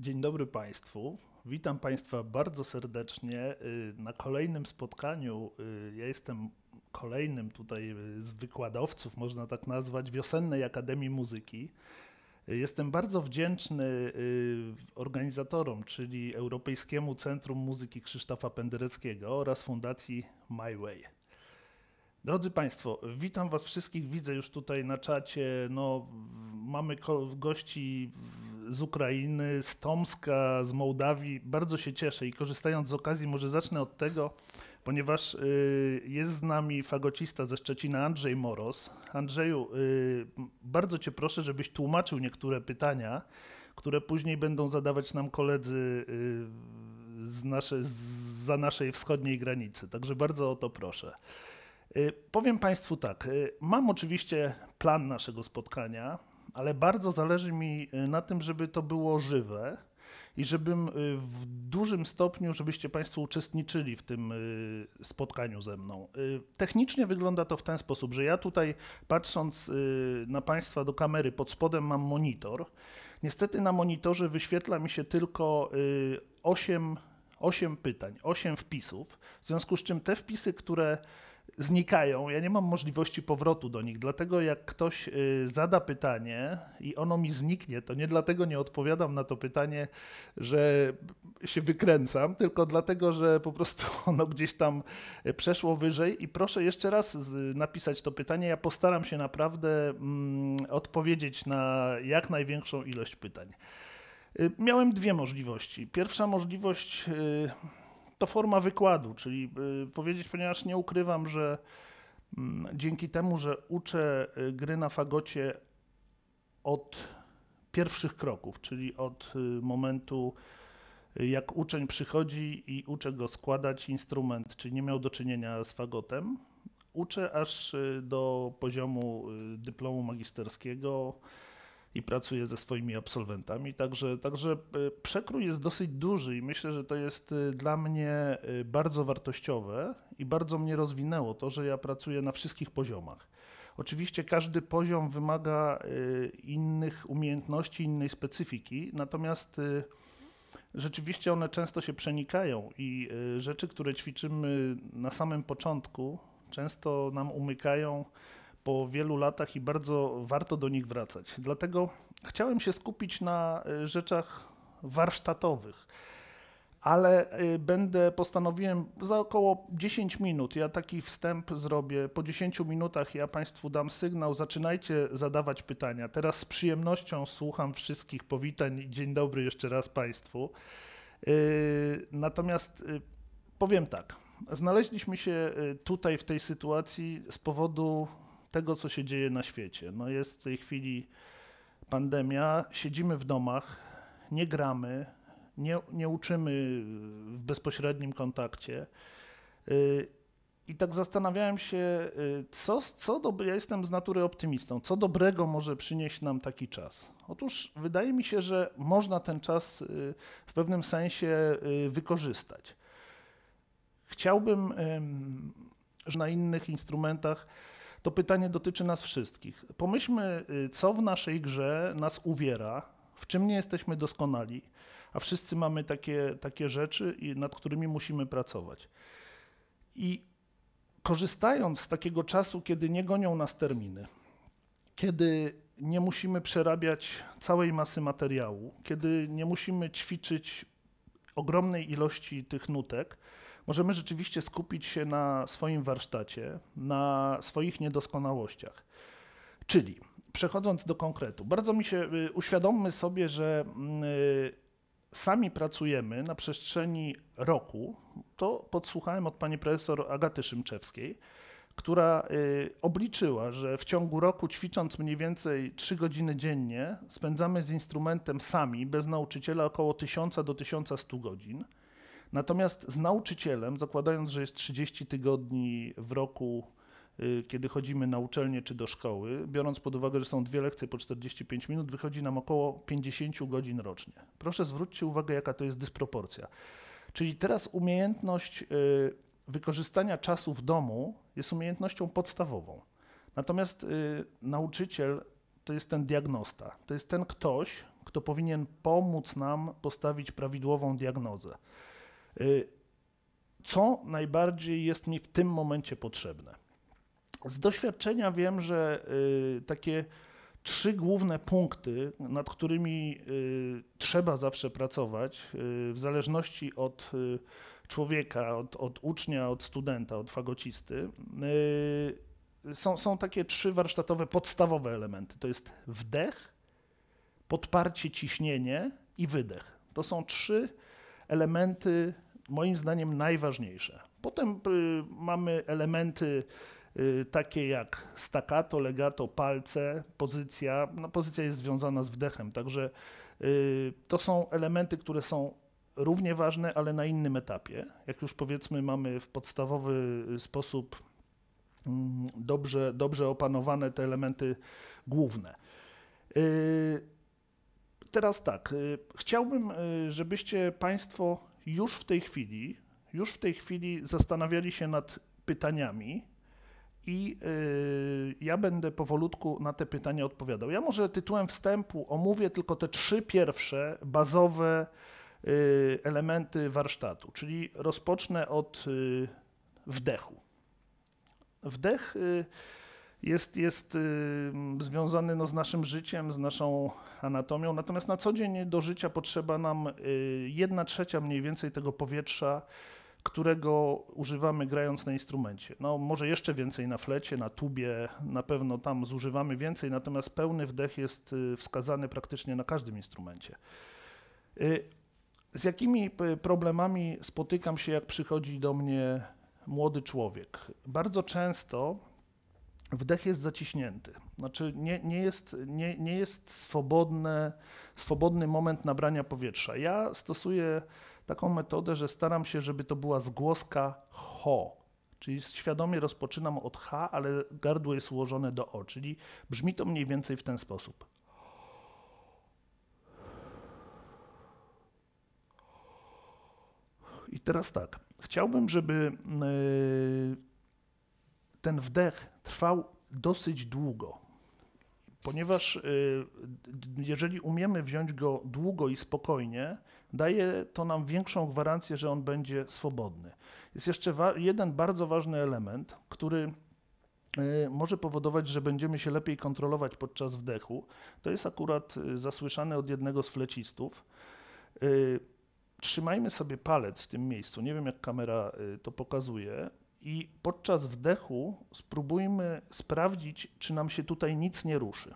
Dzień dobry Państwu. Witam Państwa bardzo serdecznie y, na kolejnym spotkaniu. Y, ja jestem kolejnym tutaj y, z wykładowców, można tak nazwać, Wiosennej Akademii Muzyki. Jestem bardzo wdzięczny organizatorom, czyli Europejskiemu Centrum Muzyki Krzysztofa Pendereckiego oraz Fundacji My Way. Drodzy Państwo, witam Was wszystkich. Widzę już tutaj na czacie, no, mamy gości z Ukrainy, z Tomska, z Mołdawii. Bardzo się cieszę i korzystając z okazji, może zacznę od tego, ponieważ y, jest z nami fagocista ze Szczecina Andrzej Moros. Andrzeju, y, bardzo Cię proszę, żebyś tłumaczył niektóre pytania, które później będą zadawać nam koledzy y, z nasze, za naszej wschodniej granicy. Także bardzo o to proszę. Powiem Państwu tak, mam oczywiście plan naszego spotkania ale bardzo zależy mi y, na tym, żeby to było żywe i żebym y, w dużym stopniu, żebyście Państwo uczestniczyli w tym y, spotkaniu ze mną. Technicznie wygląda to w ten sposób, że ja tutaj patrząc na Państwa do kamery pod spodem mam monitor. Niestety na monitorze wyświetla mi się tylko 8, 8 pytań, 8 wpisów, w związku z czym te wpisy, które znikają. Ja nie mam możliwości powrotu do nich, dlatego jak ktoś y, zada pytanie i ono mi zniknie, to nie dlatego nie odpowiadam na to pytanie, że się wykręcam, tylko dlatego, że po prostu ono gdzieś tam przeszło wyżej i proszę jeszcze raz napisać to pytanie. Ja postaram się naprawdę mm, odpowiedzieć na jak największą ilość pytań. Y, miałem dwie możliwości. Pierwsza możliwość y, to forma wykładu, czyli y, powiedzieć, ponieważ nie ukrywam, że mm, dzięki temu, że uczę y, gry na fagocie od pierwszych kroków, czyli od y, momentu, jak uczeń przychodzi i uczę go składać instrument, czyli nie miał do czynienia z fagotem, uczę aż do poziomu dyplomu magisterskiego i pracuje ze swoimi absolwentami. Także, także e, przekrój jest dosyć duży i myślę, że to jest e, dla mnie e, bardzo wartościowe i bardzo mnie rozwinęło to, że ja pracuję na wszystkich poziomach. Oczywiście każdy poziom wymaga innych umiejętności, innej specyfiki, natomiast rzeczywiście one często się przenikają i rzeczy, które ćwiczymy na samym początku, często nam umykają po wielu latach i bardzo warto do nich wracać. Dlatego chciałem się skupić na e, rzeczach warsztatowych ale e, będę postanowiłem za około 10 minut. Ja taki wstęp zrobię. Po 10 minutach ja Państwu dam sygnał. Zaczynajcie zadawać pytania. Teraz z przyjemnością słucham wszystkich powitań. Dzień dobry jeszcze raz Państwu. E, natomiast powiem tak. Znaleźliśmy się tutaj w tej sytuacji z powodu tego, co się dzieje na świecie. No jest w tej chwili pandemia, siedzimy w domach, nie gramy, nie, nie uczymy w bezpośrednim kontakcie. Y, I tak zastanawiałem się, y, co, co do, ja jestem z natury optymistą, co dobrego może przynieść nam taki czas? Otóż wydaje mi się, że można ten czas y, w pewnym sensie wykorzystać. Chciałbym że na innych instrumentach to pytanie dotyczy nas wszystkich. Pomyślmy, y, co w naszej grze nas uwiera, w czym nie jesteśmy doskonali, a wszyscy mamy takie, takie rzeczy, nad którymi musimy pracować. I korzystając z takiego czasu, kiedy nie gonią nas terminy, kiedy nie musimy przerabiać całej masy materiału, kiedy nie musimy ćwiczyć ogromnej ilości tych nutek, możemy rzeczywiście skupić się na swoim warsztacie, na swoich niedoskonałościach. Czyli przechodząc do konkretu, bardzo mi się y, uświadommy sobie, że mm, y, sami pracujemy na przestrzeni roku. To podsłuchałem od pani profesor Agaty Szymczewskiej, która y, obliczyła, że w ciągu roku ćwicząc mniej więcej 3 godziny dziennie, spędzamy z instrumentem sami, bez nauczyciela, około 1000 do 1100 godzin. Natomiast z nauczycielem, zakładając, że jest 30 tygodni w roku, y, kiedy chodzimy na uczelnię czy do szkoły, biorąc pod uwagę, że są dwie lekcje po 45 minut, wychodzi nam około 50 godzin rocznie. Proszę zwróćcie uwagę, jaka to jest dysproporcja. Czyli teraz umiejętność y, wykorzystania czasu w domu jest umiejętnością podstawową. Natomiast y, nauczyciel to jest ten diagnosta, to jest ten ktoś, kto powinien pomóc nam postawić prawidłową diagnozę. Y, co najbardziej jest mi w tym momencie potrzebne? Z doświadczenia wiem, że y, takie trzy główne punkty, nad którymi y, trzeba zawsze pracować, w zależności od człowieka, od, od ucznia, od studenta, od fagocisty, są, są takie trzy warsztatowe podstawowe elementy. To jest wdech, podparcie ciśnienie i wydech. To są trzy elementy, moim zdaniem, najważniejsze. Potem y, mamy elementy y, takie jak staccato, legato, palce, pozycja. No, pozycja jest związana z wdechem, także y, to są elementy, które są równie ważne, ale na innym etapie. Jak już powiedzmy, mamy w podstawowy sposób mm, dobrze, dobrze opanowane te elementy główne teraz tak, y, chciałbym, y, żebyście Państwo już w tej chwili, już w tej chwili zastanawiali się nad pytaniami i y, ja będę powolutku na te pytania odpowiadał. Ja może tytułem wstępu omówię tylko te trzy pierwsze bazowe elementy warsztatu, czyli rozpocznę od wdechu. Wdech jest, jest związany no, z naszym życiem, z naszą anatomią. Natomiast na co dzień do życia potrzeba nam y, jedna trzecia mniej więcej tego powietrza, którego używamy grając na instrumencie. No może jeszcze więcej na flecie, na tubie, na pewno tam zużywamy więcej, natomiast pełny wdech jest y, wskazany praktycznie na każdym instrumencie. Y, z jakimi problemami spotykam się, jak przychodzi do mnie młody człowiek? Bardzo często wdech jest zaciśnięty. Znaczy nie, nie, jest, nie, nie jest swobodne, swobodny moment nabrania powietrza. Ja stosuję taką metodę, że staram się, żeby to była zgłoska ho. Czyli świadomie rozpoczynam od H, ale gardło jest ułożone do O, czyli brzmi to mniej więcej w ten sposób. I teraz tak. Chciałbym, żeby e, ten wdech trwał dosyć długo, ponieważ y, jeżeli umiemy wziąć go długo i spokojnie, daje to nam większą gwarancję, że on będzie swobodny. Jest jeszcze jeden bardzo ważny element, który y, może powodować, że będziemy się lepiej kontrolować podczas wdechu. To jest akurat y, zasłyszane od jednego z flecistów. Trzymajmy sobie palec w tym miejscu. Nie wiem, jak kamera to pokazuje i podczas wdechu spróbujmy sprawdzić, czy nam się tutaj nic nie ruszy.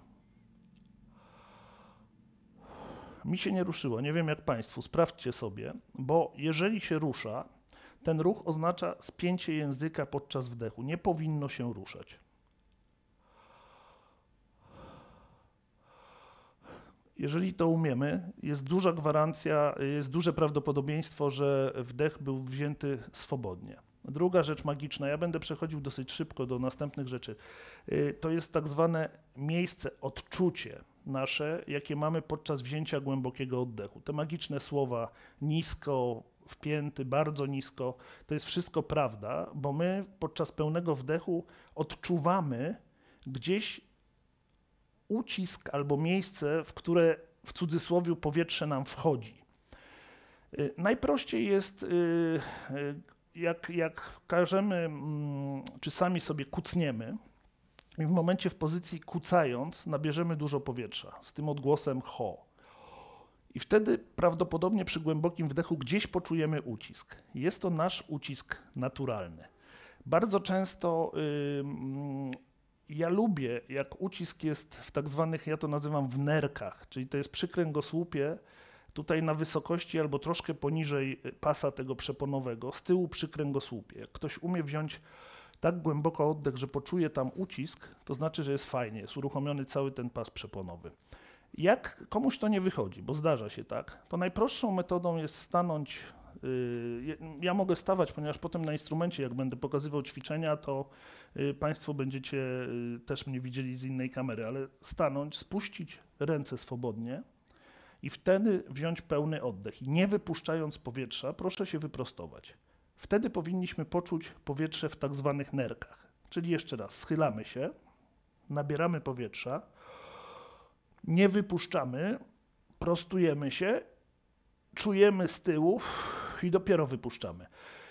Mi się nie ruszyło, nie wiem jak Państwu, sprawdźcie sobie, bo jeżeli się rusza, ten ruch oznacza spięcie języka podczas wdechu. Nie powinno się ruszać. Jeżeli to umiemy, jest duża gwarancja, jest duże prawdopodobieństwo, że wdech był wzięty swobodnie. Druga rzecz magiczna, ja będę przechodził dosyć szybko do następnych rzeczy, y, to jest tak zwane miejsce, odczucie nasze, jakie mamy podczas wzięcia głębokiego oddechu. Te magiczne słowa nisko, wpięty, bardzo nisko, to jest wszystko prawda, bo my podczas pełnego wdechu odczuwamy gdzieś ucisk albo miejsce, w które w cudzysłowie powietrze nam wchodzi. Y, najprościej jest y, jak, jak każemy, mm, czy sami sobie kucniemy, i w momencie w pozycji kucając nabierzemy dużo powietrza z tym odgłosem ho. I wtedy prawdopodobnie przy głębokim wdechu gdzieś poczujemy ucisk. Jest to nasz ucisk naturalny. Bardzo często yy, ja lubię, jak ucisk jest w tak zwanych, ja to nazywam w nerkach, czyli to jest przy kręgosłupie, tutaj na wysokości albo troszkę poniżej pasa tego przeponowego, z tyłu przy kręgosłupie. Jak ktoś umie wziąć tak głęboko oddech, że poczuje tam ucisk, to znaczy, że jest fajnie, jest uruchomiony cały ten pas przeponowy. Jak komuś to nie wychodzi, bo zdarza się tak, to najprostszą metodą jest stanąć. Y, ja mogę stawać, ponieważ potem na instrumencie, jak będę pokazywał ćwiczenia, to y, Państwo będziecie y, też mnie widzieli z innej kamery, ale stanąć, spuścić ręce swobodnie, i wtedy wziąć pełny oddech. I nie wypuszczając powietrza, proszę się wyprostować. Wtedy powinniśmy poczuć powietrze w tak zwanych nerkach. Czyli jeszcze raz, schylamy się, nabieramy powietrza, nie wypuszczamy, prostujemy się, czujemy z tyłu i dopiero wypuszczamy.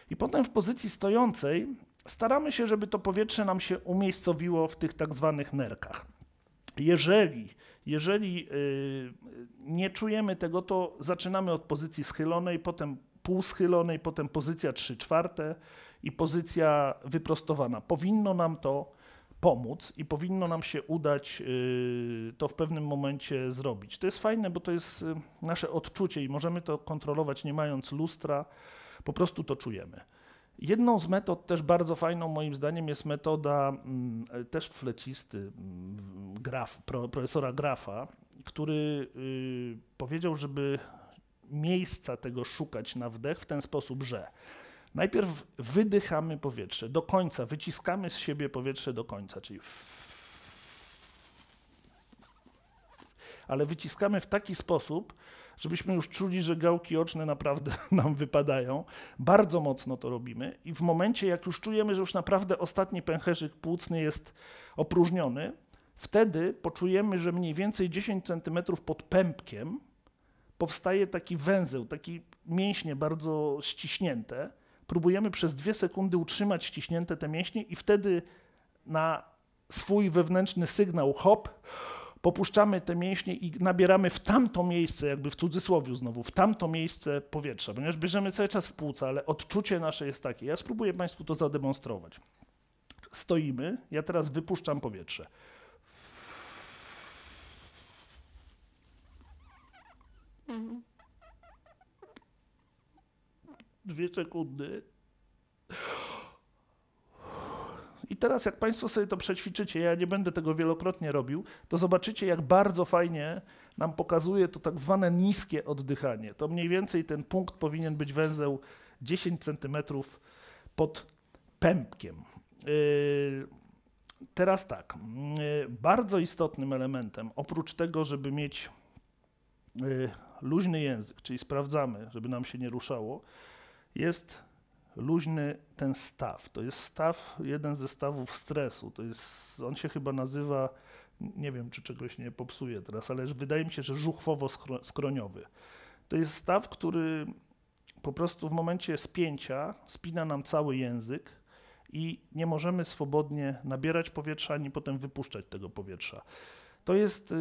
I potem w pozycji stojącej staramy się, żeby to powietrze nam się umiejscowiło w tych tak zwanych nerkach. Jeżeli jeżeli y, nie czujemy tego, to zaczynamy od pozycji schylonej, potem półschylonej, potem pozycja 3 czwarte i pozycja wyprostowana. Powinno nam to pomóc i powinno nam się udać y, to w pewnym momencie zrobić. To jest fajne, bo to jest y, nasze odczucie i możemy to kontrolować nie mając lustra, po prostu to czujemy. Jedną z metod też bardzo fajną moim zdaniem jest metoda też flecisty Graf, profesora Grafa, który powiedział, żeby miejsca tego szukać na wdech w ten sposób, że najpierw wydychamy powietrze do końca, wyciskamy z siebie powietrze do końca, czyli ale wyciskamy w taki sposób, żebyśmy już czuli, że gałki oczne naprawdę nam wypadają. Bardzo mocno to robimy i w momencie, jak już czujemy, że już naprawdę ostatni pęcherzyk płucny jest opróżniony, wtedy poczujemy, że mniej więcej 10 cm pod pępkiem powstaje taki węzeł, taki mięśnie bardzo ściśnięte. Próbujemy przez dwie sekundy utrzymać ściśnięte te mięśnie i wtedy na swój wewnętrzny sygnał hop popuszczamy te mięśnie i nabieramy w tamto miejsce, jakby w cudzysłowie, znowu, w tamto miejsce powietrza, ponieważ bierzemy cały czas w płuca, ale odczucie nasze jest takie. Ja spróbuję Państwu to zademonstrować. Stoimy, ja teraz wypuszczam powietrze. Dwie sekundy. I teraz, jak Państwo sobie to przećwiczycie, ja nie będę tego wielokrotnie robił, to zobaczycie, jak bardzo fajnie nam pokazuje to tak zwane niskie oddychanie. To mniej więcej ten punkt powinien być węzeł 10 cm pod pępkiem. Yy, teraz tak, yy, bardzo istotnym elementem, oprócz tego, żeby mieć yy, luźny język, czyli sprawdzamy, żeby nam się nie ruszało, jest luźny ten staw. To jest staw, jeden ze stawów stresu. To jest, on się chyba nazywa, nie wiem czy czegoś nie popsuję teraz, ale wydaje mi się, że żuchwowo-skroniowy. To jest staw, który po prostu w momencie spięcia spina nam cały język i nie możemy swobodnie nabierać powietrza ani potem wypuszczać tego powietrza. To jest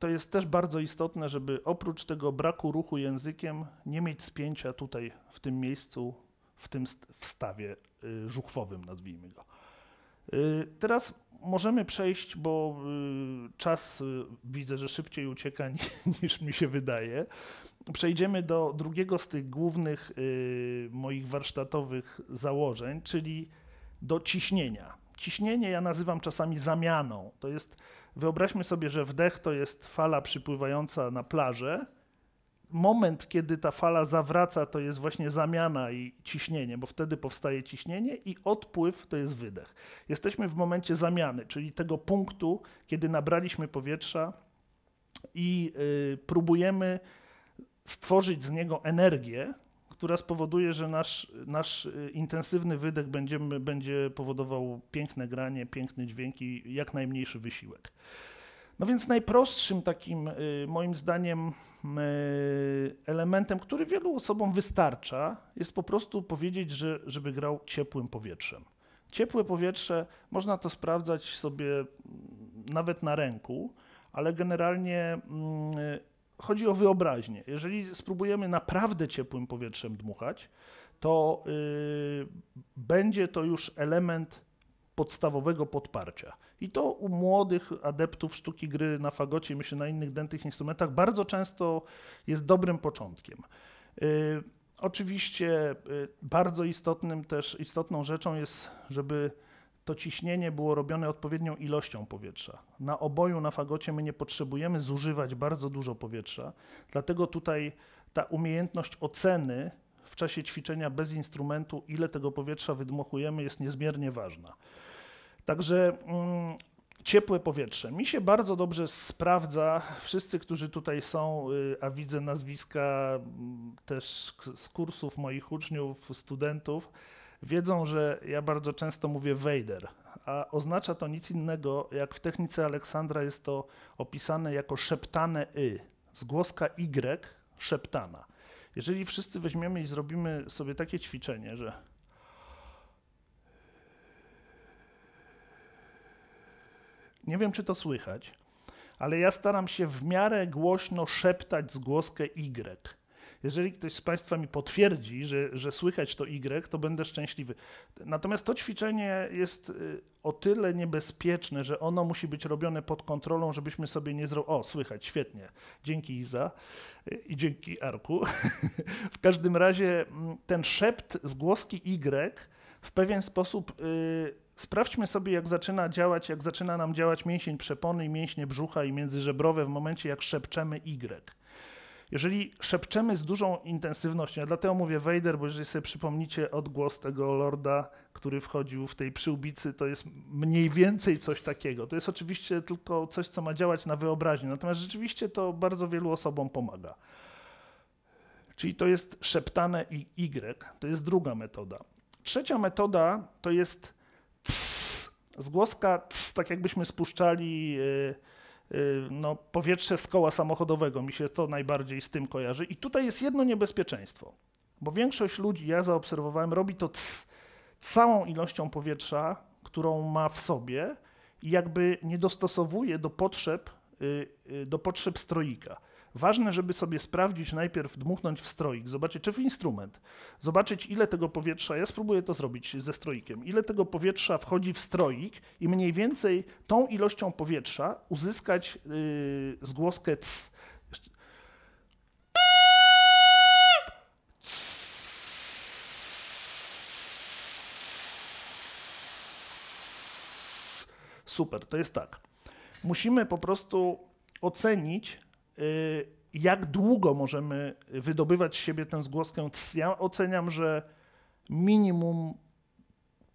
to jest też bardzo istotne, żeby oprócz tego braku ruchu językiem nie mieć spięcia tutaj w tym miejscu, w tym wstawie y, żuchwowym, nazwijmy go. Y, teraz możemy przejść, bo y, czas widzę, że szybciej ucieka niż mi się wydaje. Przejdziemy do drugiego z tych głównych moich warsztatowych założeń, czyli do ciśnienia ciśnienie ja nazywam czasami zamianą. To jest, wyobraźmy sobie, że wdech to jest fala przypływająca na plażę. Moment, kiedy ta fala zawraca, to jest właśnie zamiana i ciśnienie, bo wtedy powstaje ciśnienie i odpływ to jest wydech. Jesteśmy w momencie zamiany, czyli tego punktu, kiedy nabraliśmy powietrza i y, próbujemy stworzyć z niego energię, która spowoduje, że nasz, nasz y, intensywny wydech będziemy, będzie powodował piękne granie, piękne dźwięki, jak najmniejszy wysiłek. No więc najprostszym takim y, moim zdaniem y, elementem, który wielu osobom wystarcza, jest po prostu powiedzieć, że, żeby grał ciepłym powietrzem. Ciepłe powietrze można to sprawdzać sobie mm, nawet na ręku, ale generalnie mm, chodzi o wyobraźnię. Jeżeli spróbujemy naprawdę ciepłym powietrzem dmuchać, to yy, będzie to już element podstawowego podparcia. I to u młodych adeptów sztuki gry na fagocie, myślę na innych dętych instrumentach, bardzo często jest dobrym początkiem. Yy, oczywiście yy, bardzo istotnym też, istotną rzeczą jest, żeby to ciśnienie było robione odpowiednią ilością powietrza. Na oboju, na fagocie my nie potrzebujemy zużywać bardzo dużo powietrza, dlatego tutaj ta umiejętność oceny w czasie ćwiczenia bez instrumentu, ile tego powietrza wydmuchujemy, jest niezmiernie ważna. Także mm, ciepłe powietrze. Mi się bardzo dobrze sprawdza. Wszyscy, którzy tutaj są, y, a widzę nazwiska mm, też z kursów moich uczniów, studentów, wiedzą, że ja bardzo często mówię Vader, a oznacza to nic innego, jak w technice Aleksandra jest to opisane jako szeptane y, zgłoska y szeptana. Jeżeli wszyscy weźmiemy i zrobimy sobie takie ćwiczenie, że nie wiem, czy to słychać, ale ja staram się w miarę głośno szeptać zgłoskę Y. Jeżeli ktoś z Państwa mi potwierdzi, że, że słychać to Y, to będę szczęśliwy. Natomiast to ćwiczenie jest y, o tyle niebezpieczne, że ono musi być robione pod kontrolą, żebyśmy sobie nie zrobili. O, słychać, świetnie. Dzięki Iza y, i dzięki Arku. w każdym razie mm, ten szept z głoski Y w pewien sposób. Y, sprawdźmy sobie, jak zaczyna działać, jak zaczyna nam działać mięsień przepony i mięśnie brzucha i międzyżebrowe w momencie, jak szepczemy Y jeżeli szepczemy z dużą intensywnością, ja dlatego mówię Vader, bo jeżeli sobie przypomnicie odgłos tego lorda, który wchodził w tej przyłbicy, to jest mniej więcej coś takiego. To jest oczywiście tylko coś, co ma działać na wyobraźni, natomiast rzeczywiście to bardzo wielu osobom pomaga. Czyli to jest szeptane i Y, to jest druga metoda. Trzecia metoda to jest c, zgłoska c, tak jakbyśmy spuszczali... Yy, Y, no, powietrze z koła samochodowego. Mi się to najbardziej z tym kojarzy. I tutaj jest jedno niebezpieczeństwo, bo większość ludzi, ja zaobserwowałem, robi to z całą ilością powietrza, którą ma w sobie i jakby nie dostosowuje do potrzeb, y, y, do potrzeb stroika. Ważne, żeby sobie sprawdzić, najpierw dmuchnąć w stroik, zobaczyć, czy w instrument, zobaczyć, ile tego powietrza, ja spróbuję to zrobić ze stroikiem, ile tego powietrza wchodzi w stroik i mniej więcej tą ilością powietrza uzyskać yy, zgłoskę c. Super, to jest tak. Musimy po prostu ocenić Y, jak długo możemy wydobywać z siebie tę zgłoskę. Ja oceniam, że minimum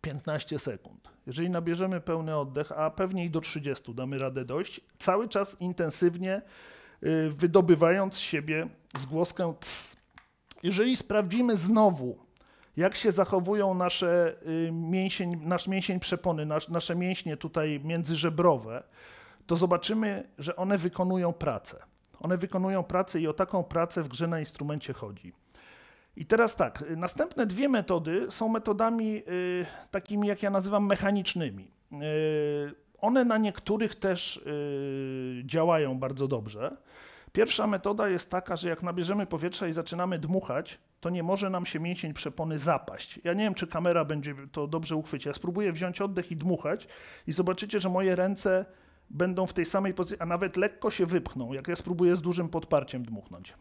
15 sekund. Jeżeli nabierzemy pełny oddech, a pewnie i do 30 damy radę dojść, cały czas intensywnie y, wydobywając z siebie zgłoskę ts. Jeżeli sprawdzimy znowu, jak się zachowują nasze y, mięsień, nasz mięsień przepony, nasz, nasze mięśnie tutaj międzyżebrowe, to zobaczymy, że one wykonują pracę. One wykonują pracę i o taką pracę w grze na instrumencie chodzi. I teraz tak, y, następne dwie metody są metodami y, takimi, jak ja nazywam, mechanicznymi. Y, one na niektórych też y, działają bardzo dobrze. Pierwsza metoda jest taka, że jak nabierzemy powietrza i zaczynamy dmuchać, to nie może nam się mięsień przepony zapaść. Ja nie wiem, czy kamera będzie to dobrze uchwycić. Ja spróbuję wziąć oddech i dmuchać i zobaczycie, że moje ręce będą w tej samej pozycji, a nawet lekko się wypchną, jak ja spróbuję z dużym podparciem dmuchnąć.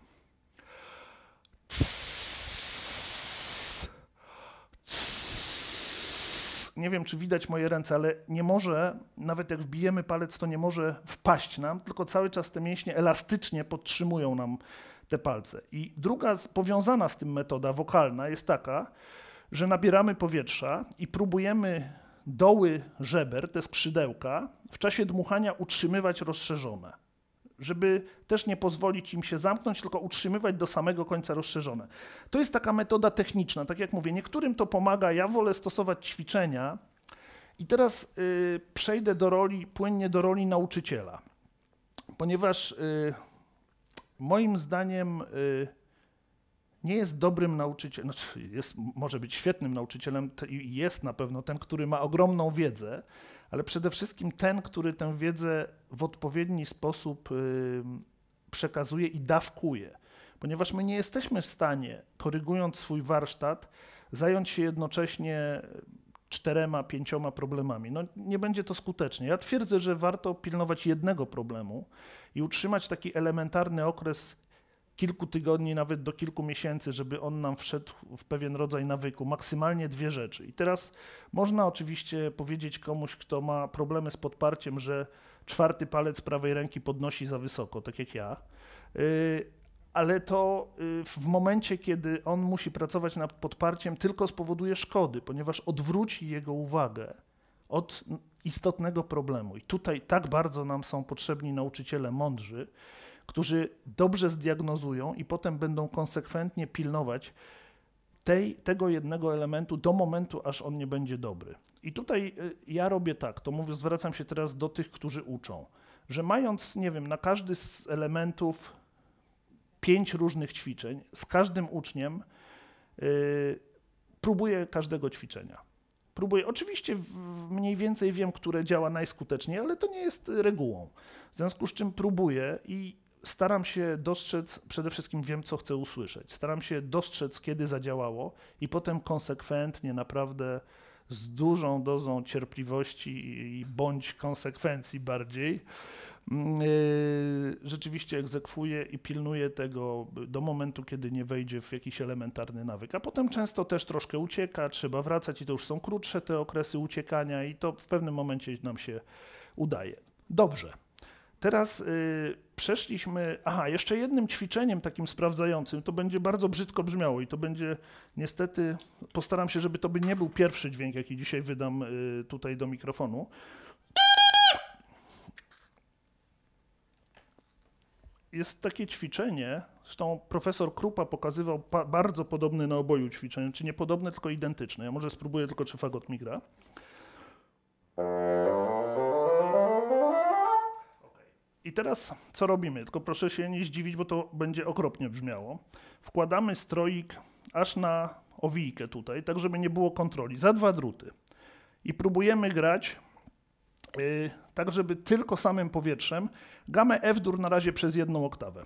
Nie wiem, czy widać moje ręce, ale nie może, nawet jak wbijemy palec, to nie może wpaść nam, tylko cały czas te mięśnie elastycznie podtrzymują nam te palce. I druga powiązana z tym metoda wokalna jest taka, że nabieramy powietrza i próbujemy doły żeber, te skrzydełka, w czasie dmuchania utrzymywać rozszerzone, żeby też nie pozwolić im się zamknąć, tylko utrzymywać do samego końca rozszerzone. To jest taka metoda techniczna, tak jak mówię, niektórym to pomaga, ja wolę stosować ćwiczenia. I teraz y, przejdę do roli, płynnie do roli nauczyciela, ponieważ y, moim zdaniem y, nie jest dobrym nauczycielem, znaczy jest, może być świetnym nauczycielem i jest na pewno ten, który ma ogromną wiedzę, ale przede wszystkim ten, który tę wiedzę w odpowiedni sposób przekazuje i dawkuje. Ponieważ my nie jesteśmy w stanie, korygując swój warsztat, zająć się jednocześnie czterema, pięcioma problemami. No, nie będzie to skutecznie. Ja twierdzę, że warto pilnować jednego problemu i utrzymać taki elementarny okres kilku tygodni, nawet do kilku miesięcy, żeby on nam wszedł w pewien rodzaj nawyku. Maksymalnie dwie rzeczy. I teraz można oczywiście powiedzieć komuś, kto ma problemy z podparciem, że czwarty palec prawej ręki podnosi za wysoko, tak jak ja. Y, ale to y, w momencie, kiedy on musi pracować nad podparciem, tylko spowoduje szkody, ponieważ odwróci jego uwagę od istotnego problemu. I tutaj tak bardzo nam są potrzebni nauczyciele mądrzy, którzy dobrze zdiagnozują i potem będą konsekwentnie pilnować tej, tego jednego elementu do momentu, aż on nie będzie dobry. I tutaj y, ja robię tak, to mówię, zwracam się teraz do tych, którzy uczą, że mając, nie wiem, na każdy z elementów pięć różnych ćwiczeń, z każdym uczniem yy, próbuję każdego ćwiczenia próbuję. Oczywiście mniej więcej wiem, które działa najskuteczniej, ale to nie jest regułą. W związku z czym próbuję i staram się dostrzec, przede wszystkim wiem, co chcę usłyszeć. Staram się dostrzec, kiedy zadziałało, i potem konsekwentnie, naprawdę z dużą dozą cierpliwości i bądź konsekwencji bardziej, mm, e, rzeczywiście egzekwuję i pilnuję tego do momentu, kiedy nie wejdzie w jakiś elementarny nawyk. A potem często też troszkę ucieka, trzeba wracać i to już są krótsze te okresy uciekania i to w pewnym momencie nam się udaje. Dobrze. Teraz y, przeszliśmy. Aha, jeszcze jednym ćwiczeniem takim sprawdzającym. To będzie bardzo brzydko brzmiało i to będzie niestety. Postaram się, żeby to by nie był pierwszy dźwięk, jaki dzisiaj wydam y, tutaj do mikrofonu. Jest takie ćwiczenie, zresztą profesor Krupa pokazywał pa bardzo podobny na oboju ćwiczenie, czy nie podobne, tylko identyczne. Ja może spróbuję tylko, czy fagot migra. I teraz co robimy? Tylko proszę się nie zdziwić, bo to będzie okropnie brzmiało. Wkładamy stroik aż na owijkę tutaj, tak żeby nie było kontroli, za dwa druty. I próbujemy grać yy, tak, żeby tylko samym powietrzem gamę F-dur na razie przez jedną oktawę.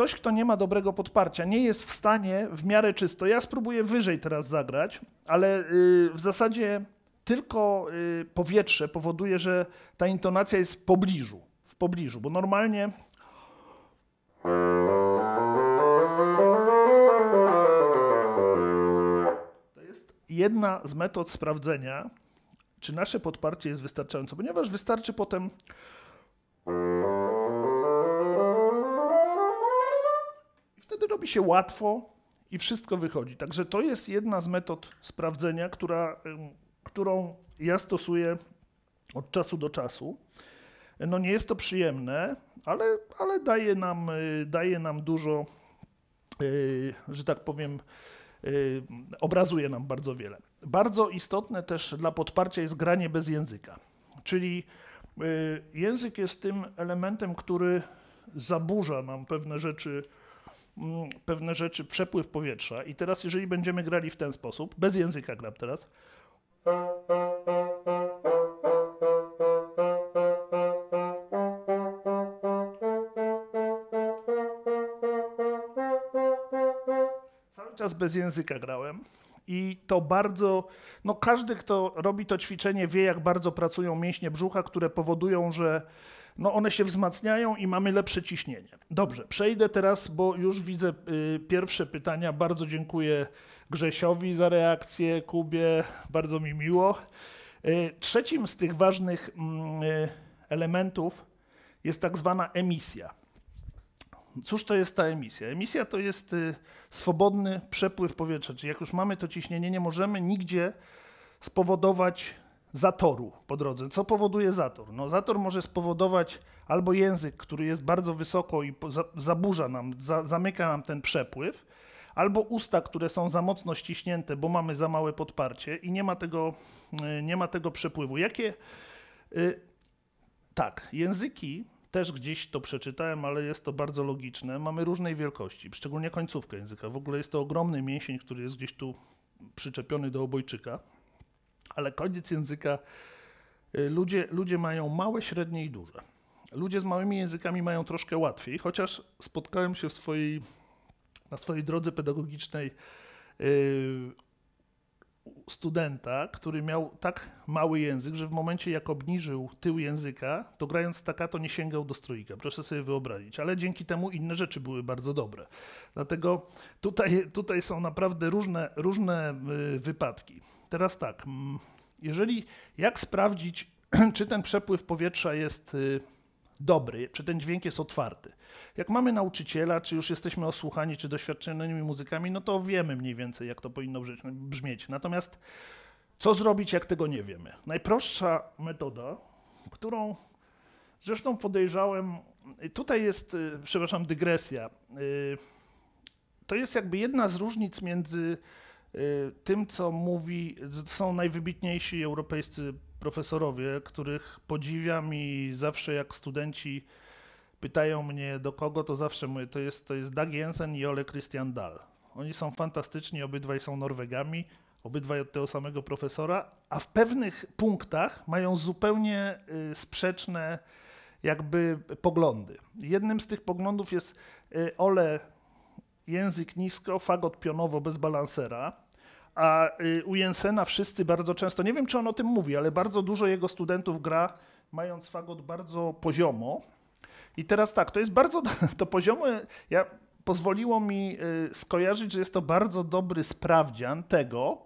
ktoś, kto nie ma dobrego podparcia, nie jest w stanie w miarę czysto. Ja spróbuję wyżej teraz zagrać, ale y, w zasadzie tylko y, powietrze powoduje, że ta intonacja jest w pobliżu. W pobliżu, bo normalnie. To jest jedna z metod sprawdzenia, czy nasze podparcie jest wystarczające, ponieważ wystarczy potem. wtedy robi się łatwo i wszystko wychodzi. Także to jest jedna z metod sprawdzenia, która, którą ja stosuję od czasu do czasu. No nie jest to przyjemne, ale, ale daje, nam, y, daje nam dużo, y, że tak powiem, y, obrazuje nam bardzo wiele. Bardzo istotne też dla podparcia jest granie bez języka. Czyli język jest tym elementem, który zaburza nam pewne rzeczy Mm, pewne rzeczy, przepływ powietrza. I teraz, jeżeli będziemy grali w ten sposób, bez języka gram teraz. Cały czas bez języka grałem. I to bardzo, no każdy, kto robi to ćwiczenie, wie, jak bardzo pracują mięśnie brzucha, które powodują, że no one się wzmacniają i mamy lepsze ciśnienie. Dobrze, przejdę teraz, bo już widzę y, pierwsze pytania. Bardzo dziękuję Grzesiowi za reakcję, Kubie, bardzo mi miło. Y, trzecim z tych ważnych mm, y, elementów jest tak zwana emisja. Cóż to jest ta emisja? Emisja to jest swobodny przepływ powietrza, czyli jak już mamy to ciśnienie, nie możemy nigdzie spowodować zatoru po drodze. Co powoduje zator? No, zator może spowodować albo język, który jest bardzo wysoko i zaburza nam, za, zamyka nam ten przepływ, albo usta, które są za mocno ściśnięte, bo mamy za małe podparcie i nie ma tego, y, nie ma tego przepływu. Jakie. Y, tak, języki też gdzieś to przeczytałem, ale jest to bardzo logiczne. Mamy różnej wielkości, szczególnie końcówkę języka. W ogóle jest to ogromny mięsień, który jest gdzieś tu przyczepiony do obojczyka ale koniec języka. Y, ludzie, ludzie mają małe, średnie i duże. Ludzie z małymi językami mają troszkę łatwiej, chociaż spotkałem się swojej, na swojej drodze pedagogicznej yy, studenta, który miał tak mały język, że w momencie jak obniżył tył języka, to grając staccato nie sięgał do strójka. Proszę sobie wyobrazić, ale dzięki temu inne rzeczy były bardzo dobre. Dlatego tutaj, tutaj są naprawdę różne, różne y, wypadki. Teraz tak, mm, jeżeli jak sprawdzić, czy ten przepływ powietrza jest y, dobry, czy ten dźwięk jest otwarty. Jak mamy nauczyciela, czy już jesteśmy osłuchani, czy doświadczonymi muzykami, no to wiemy mniej więcej, jak to powinno brzmieć. Natomiast co zrobić, jak tego nie wiemy? Najprostsza metoda, którą zresztą podejrzałem, y, tutaj jest, y, przepraszam, dygresja. To jest jakby jedna z różnic między Y, tym, co mówi, są najwybitniejsi europejscy profesorowie, których podziwiam i zawsze jak studenci pytają mnie do kogo, to zawsze mówię, to jest, to jest Dag Jensen i Ole Christian Dahl. Oni są fantastyczni, obydwaj są Norwegami, obydwaj od tego samego profesora, a w pewnych punktach mają zupełnie y, sprzeczne jakby poglądy. Jednym z tych poglądów jest y, Ole język nisko, fagot pionowo bez balansera. A y, u Jensena wszyscy bardzo często, nie wiem czy on o tym mówi, ale bardzo dużo jego studentów gra mając fagot bardzo poziomo. I teraz tak, to jest bardzo to poziomo. Ja pozwoliło mi y, skojarzyć, że jest to bardzo dobry sprawdzian tego,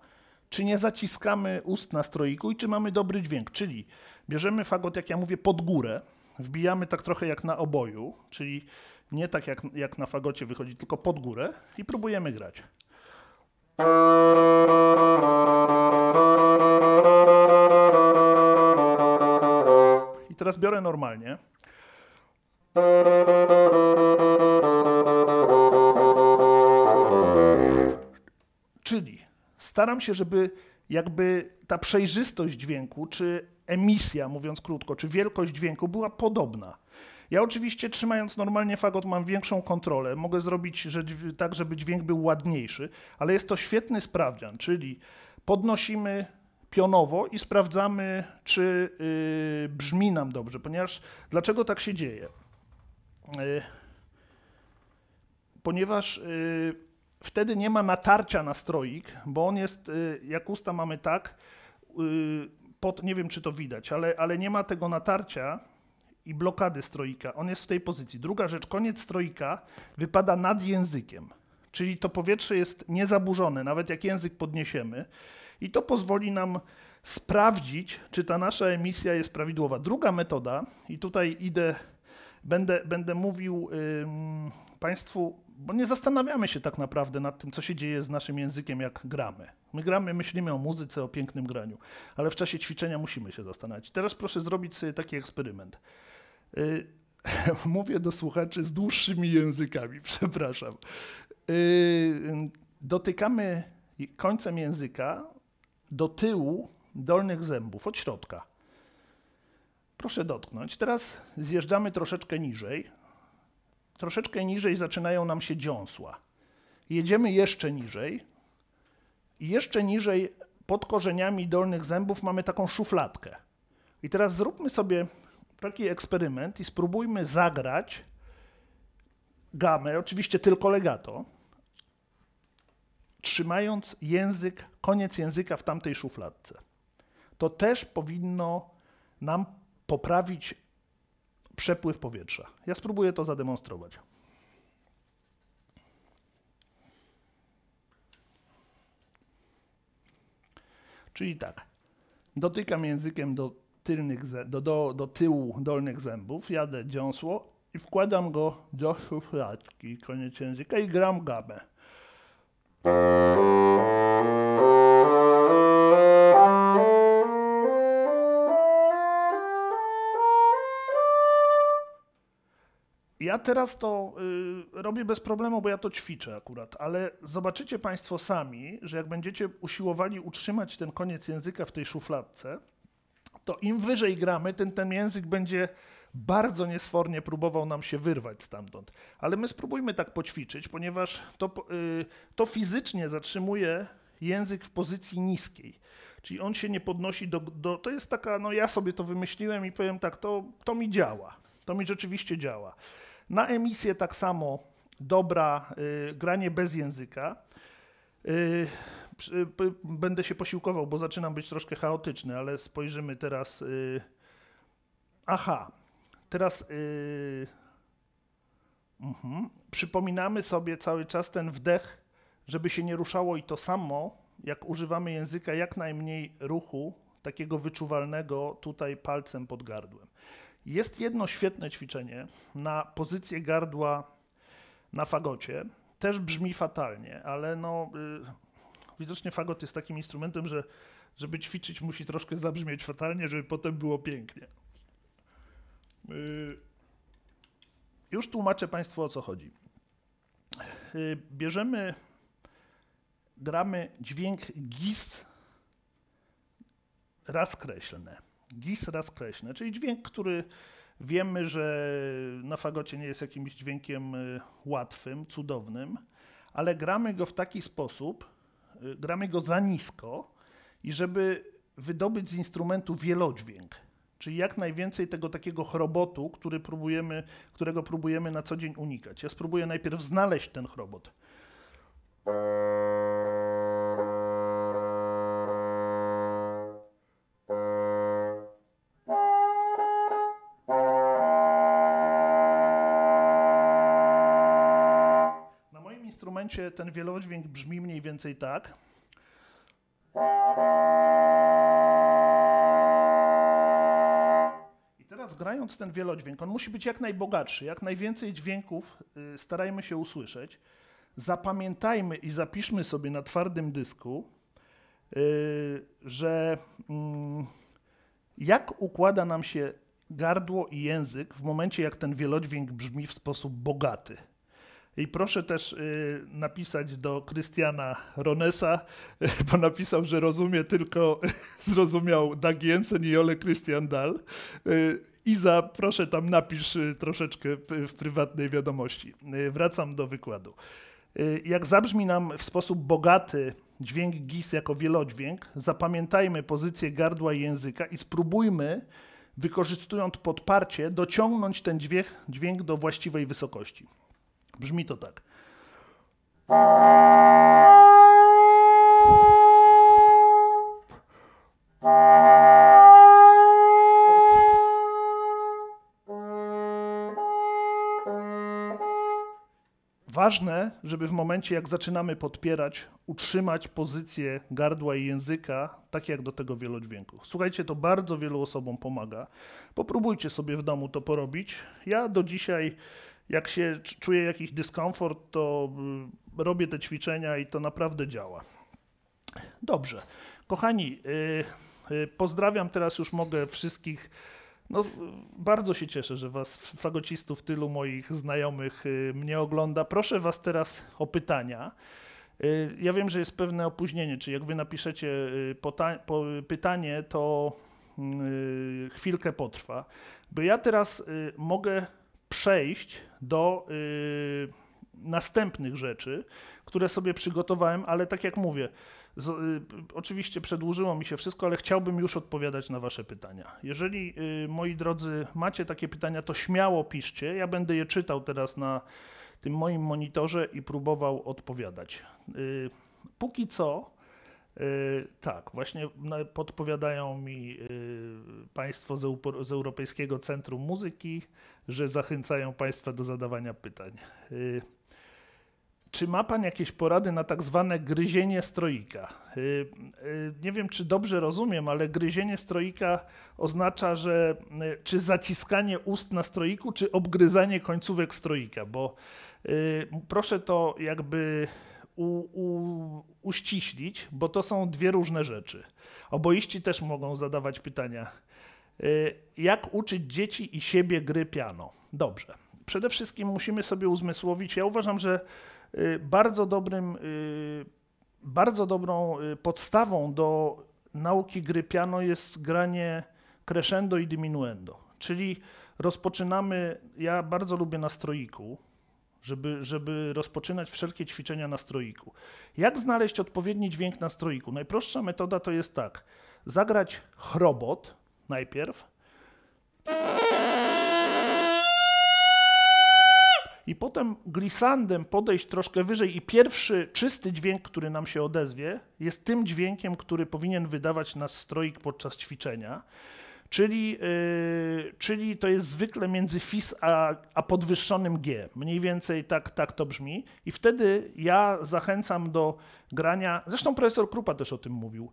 czy nie zaciskamy ust na stroiku i czy mamy dobry dźwięk. Czyli bierzemy fagot, jak ja mówię, pod górę, wbijamy tak trochę jak na oboju, czyli nie tak jak, jak na fagocie wychodzi, tylko pod górę i próbujemy grać. I teraz biorę normalnie. Czyli staram się, żeby jakby ta przejrzystość dźwięku, czy emisja, mówiąc krótko, czy wielkość dźwięku była podobna. Ja oczywiście trzymając normalnie fagot mam większą kontrolę, mogę zrobić tak, żeby dźwięk był ładniejszy, ale jest to świetny sprawdzian, czyli podnosimy pionowo i sprawdzamy, czy yy, brzmi nam dobrze, ponieważ dlaczego tak się dzieje? Yy, ponieważ yy, wtedy nie ma natarcia na stroik, bo on jest, y, jak usta mamy tak, y, pod, nie wiem czy to widać, ale, ale nie ma tego natarcia, i blokady strojka. On jest w tej pozycji. Druga rzecz, koniec strojka wypada nad językiem, czyli to powietrze jest niezaburzone, nawet jak język podniesiemy, i to pozwoli nam sprawdzić, czy ta nasza emisja jest prawidłowa. Druga metoda, i tutaj idę, będę, będę mówił ym, Państwu, bo nie zastanawiamy się tak naprawdę nad tym, co się dzieje z naszym językiem, jak gramy. My gramy, myślimy o muzyce, o pięknym graniu, ale w czasie ćwiczenia musimy się zastanawiać. Teraz proszę zrobić sobie taki eksperyment. Y, mówię do słuchaczy z dłuższymi językami, przepraszam. Y, dotykamy końcem języka do tyłu dolnych zębów, od środka. Proszę dotknąć. Teraz zjeżdżamy troszeczkę niżej. Troszeczkę niżej zaczynają nam się dziąsła. Jedziemy jeszcze niżej. I jeszcze niżej pod korzeniami dolnych zębów mamy taką szufladkę. I teraz zróbmy sobie taki eksperyment i spróbujmy zagrać gamę, oczywiście tylko legato, trzymając język, koniec języka w tamtej szufladce. To też powinno nam poprawić przepływ powietrza. Ja spróbuję to zademonstrować. Czyli tak, dotykam językiem do tylnych, do, do, do tyłu dolnych zębów, jadę dziąsło i wkładam go do szufladki, koniec języka i gram gabę. Ja teraz to y, robię bez problemu, bo ja to ćwiczę akurat, ale zobaczycie Państwo sami, że jak będziecie usiłowali utrzymać ten koniec języka w tej szufladce, to im wyżej gramy, ten, ten język będzie bardzo niesfornie próbował nam się wyrwać stamtąd. Ale my spróbujmy tak poćwiczyć, ponieważ to, y, to fizycznie zatrzymuje język w pozycji niskiej. Czyli on się nie podnosi do, do. To jest taka, no ja sobie to wymyśliłem i powiem tak, to, to mi działa. To mi rzeczywiście działa. Na emisję tak samo dobra, y, granie bez języka. Y, będę się posiłkował, bo zaczynam być troszkę chaotyczny, ale spojrzymy teraz. Y, aha, teraz. Y, mhm. Przypominamy sobie cały czas ten wdech, żeby się nie ruszało i to samo, jak używamy języka, jak najmniej ruchu, takiego wyczuwalnego tutaj palcem pod gardłem. Jest jedno świetne ćwiczenie na pozycję gardła na fagocie. Też brzmi fatalnie, ale no, y, widocznie fagot jest takim instrumentem, że żeby ćwiczyć musi troszkę zabrzmieć fatalnie, żeby potem było pięknie. Y, już tłumaczę Państwu o co chodzi. Y, bierzemy, gramy dźwięk gis raz kreślne. Gis raz kreślne, czyli dźwięk, który wiemy, że na fagocie nie jest jakimś dźwiękiem y, łatwym, cudownym, ale gramy go w taki sposób, Y, gramy go za nisko i żeby wydobyć z instrumentu wielodźwięk, czyli jak najwięcej tego takiego chrobotu, który próbujemy, którego próbujemy na co dzień unikać. Ja spróbuję najpierw znaleźć ten chrobot. ten wielodźwięk brzmi mniej więcej tak. I teraz grając ten wielodźwięk, on musi być jak najbogatszy, jak najwięcej dźwięków y, starajmy się usłyszeć. Zapamiętajmy i zapiszmy sobie na twardym dysku, y, że mm, jak układa nam się gardło i język w momencie, jak ten wielodźwięk brzmi w sposób bogaty. I proszę też y, napisać do Krystiana Ronesa, bo napisał, że rozumie tylko, zrozumiał Dag Jensen i Ole Christian Dahl. Y, Iza, proszę tam napisz y, troszeczkę w prywatnej wiadomości. Wracam do wykładu. Jak zabrzmi nam w sposób bogaty dźwięk GIS jako wielodźwięk, zapamiętajmy pozycję gardła i języka i spróbujmy, wykorzystując podparcie, dociągnąć ten dźwięk, dźwięk do właściwej wysokości. Brzmi to tak. Ważne, żeby w momencie, jak zaczynamy podpierać, utrzymać pozycję gardła i języka, tak jak do tego wielodźwięku. Słuchajcie, to bardzo wielu osobom pomaga. Popróbujcie sobie w domu to porobić. Ja do dzisiaj jak się czuję jakiś dyskomfort, to y, robię te ćwiczenia i to naprawdę działa. Dobrze. Kochani, y, y, pozdrawiam teraz już mogę wszystkich. No, bardzo się cieszę, że was, fagocistów, tylu moich znajomych mnie ogląda. Proszę was teraz o pytania. Ja wiem, że jest pewne opóźnienie, czy jak wy napiszecie pytanie, to chwilkę potrwa. Bo ja teraz mogę przejść do y, następnych rzeczy, które sobie przygotowałem, ale tak jak mówię, z, y, oczywiście przedłużyło mi się wszystko, ale chciałbym już odpowiadać na Wasze pytania. Jeżeli y, moi drodzy macie takie pytania, to śmiało piszcie. Ja będę je czytał teraz na tym moim monitorze i próbował odpowiadać. Y, póki co E, tak, właśnie podpowiadają mi e, Państwo z, Europejskiego Centrum Muzyki, że zachęcają Państwa do zadawania pytań. E, czy ma Pan jakieś porady na tak zwane gryzienie stroika? Nie wiem, czy dobrze rozumiem, ale gryzienie stroika oznacza, że czy zaciskanie ust na stroiku, czy obgryzanie końcówek stroika, bo proszę to jakby u, u, uściślić, bo to są dwie różne rzeczy. Oboiści też mogą zadawać pytania. Y, jak uczyć dzieci i siebie gry piano? Dobrze. Przede wszystkim musimy sobie uzmysłowić, ja uważam, że y, bardzo dobrym, y, bardzo dobrą podstawą do nauki gry piano jest granie crescendo i diminuendo. Czyli rozpoczynamy, ja bardzo lubię na stroiku, żeby, żeby rozpoczynać wszelkie ćwiczenia na stroiku. Jak znaleźć odpowiedni dźwięk na stroiku? Najprostsza metoda to jest tak. Zagrać chrobot najpierw. I potem glisandem podejść troszkę wyżej i pierwszy czysty dźwięk, który nam się odezwie, jest tym dźwiękiem, który powinien wydawać nas stroik podczas ćwiczenia. Czyli, y, czyli to jest zwykle między FIS a, a podwyższonym G. Mniej więcej tak, tak to brzmi. I wtedy ja zachęcam do grania. Zresztą profesor Krupa też o tym mówił.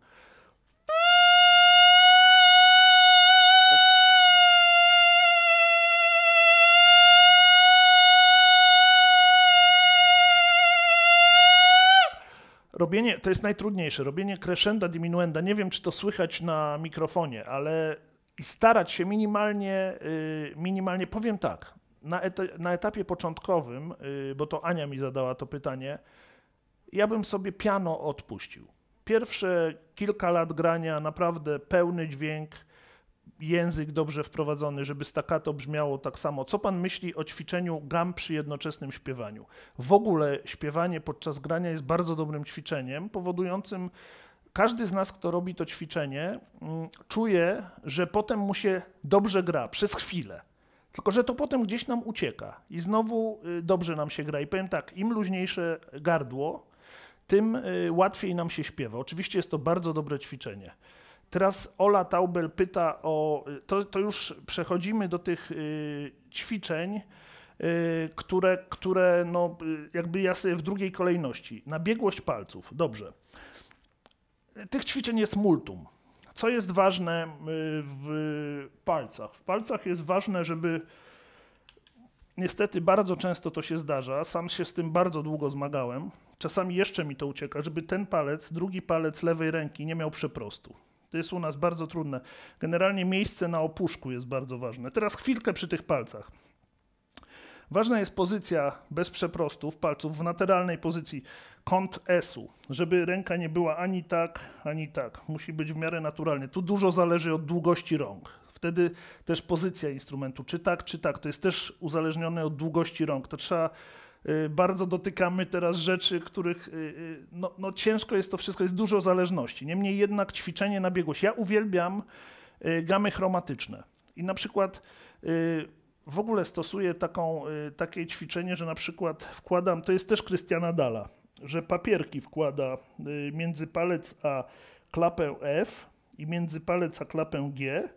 robienie, to jest najtrudniejsze, robienie crescenda, diminuenda. Nie wiem, czy to słychać na mikrofonie, ale i starać się minimalnie, y, minimalnie powiem tak, na, na etapie początkowym, y, bo to Ania mi zadała to pytanie, ja bym sobie piano odpuścił. Pierwsze kilka lat grania, naprawdę pełny dźwięk, język dobrze wprowadzony, żeby staccato brzmiało tak samo. Co pan myśli o ćwiczeniu gam przy jednoczesnym śpiewaniu? W ogóle śpiewanie podczas grania jest bardzo dobrym ćwiczeniem, powodującym każdy z nas, kto robi to ćwiczenie, mm, czuje, że potem mu się dobrze gra przez chwilę. Tylko, że to potem gdzieś nam ucieka i znowu y, dobrze nam się gra. I powiem tak, im luźniejsze gardło, tym y, łatwiej nam się śpiewa. Oczywiście jest to bardzo dobre ćwiczenie. Teraz Ola Taubel pyta o. Y, to, to już przechodzimy do tych ćwiczeń, które, które no, jakby ja sobie w drugiej kolejności. Na biegłość palców, dobrze. Tych ćwiczeń jest multum. Co jest ważne y, w palcach? W palcach jest ważne, żeby niestety bardzo często to się zdarza. Sam się z tym bardzo długo zmagałem. Czasami jeszcze mi to ucieka, żeby ten palec, drugi palec lewej ręki nie miał przeprostu. To jest u nas bardzo trudne. Generalnie miejsce na opuszku jest bardzo ważne. Teraz chwilkę przy tych palcach. Ważna jest pozycja bez przeprostów palców w lateralnej pozycji kąt S-u, żeby ręka nie była ani tak, ani tak. Musi być w miarę naturalnie. Tu dużo zależy od długości rąk. Wtedy też pozycja instrumentu, czy tak, czy tak. To jest też uzależnione od długości rąk. To trzeba y, bardzo dotykamy teraz rzeczy, których y, y, no, no, ciężko jest to wszystko, jest dużo zależności. Niemniej jednak ćwiczenie na biegłość. Ja uwielbiam gamy chromatyczne i na przykład w ogóle stosuję taką, takie ćwiczenie, że na przykład wkładam, to jest też Krystiana Dala, że papierki wkłada y, między palec a klapę F i między palec a klapę G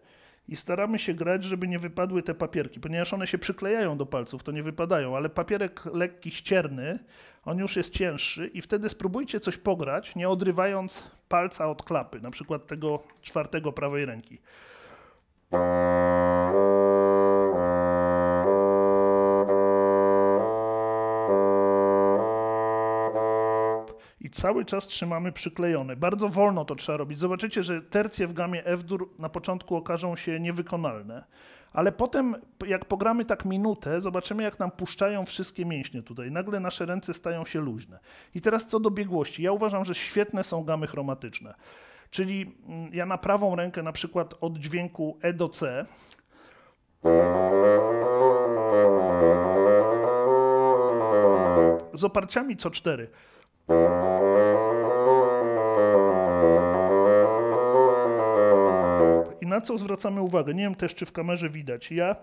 i staramy się grać, żeby nie wypadły te papierki, ponieważ one się przyklejają do palców, to nie wypadają, ale papierek lekki, ścierny, on już jest cięższy i wtedy spróbujcie coś pograć, nie odrywając palca od klapy, na przykład tego czwartego prawej ręki. i cały czas trzymamy przyklejony. Bardzo wolno to trzeba robić. Zobaczycie, że tercje w gamie F-dur na początku okażą się niewykonalne, ale potem jak pogramy tak minutę, zobaczymy jak nam puszczają wszystkie mięśnie tutaj. Nagle nasze ręce stają się luźne. I teraz co do biegłości. Ja uważam, że świetne są gamy chromatyczne. Czyli mm, ja na prawą rękę na przykład od dźwięku E do C z oparciami co cztery. na co zwracamy uwagę? Nie wiem też, czy w kamerze widać. Ja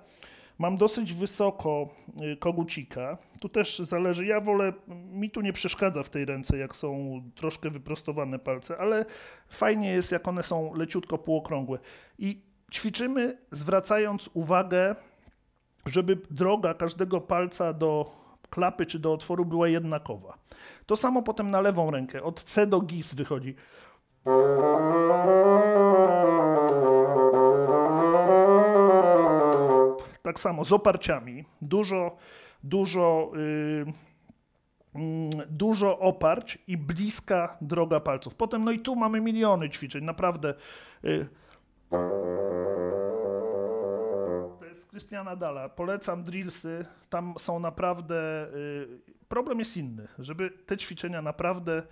mam dosyć wysoko y, kogucika. Tu też zależy, ja wolę, mi tu nie przeszkadza w tej ręce, jak są troszkę wyprostowane palce, ale fajnie jest, jak one są leciutko półokrągłe. I ćwiczymy zwracając uwagę, żeby droga każdego palca do klapy czy do otworu była jednakowa. To samo potem na lewą rękę, od C do G wychodzi. tak samo z oparciami, dużo, dużo, yy, dużo oparć i bliska droga palców. Potem, no i tu mamy miliony ćwiczeń, naprawdę. Yy. To jest Krystiana Dala. Polecam drillsy, tam są naprawdę. Yy, problem jest inny, żeby te ćwiczenia naprawdę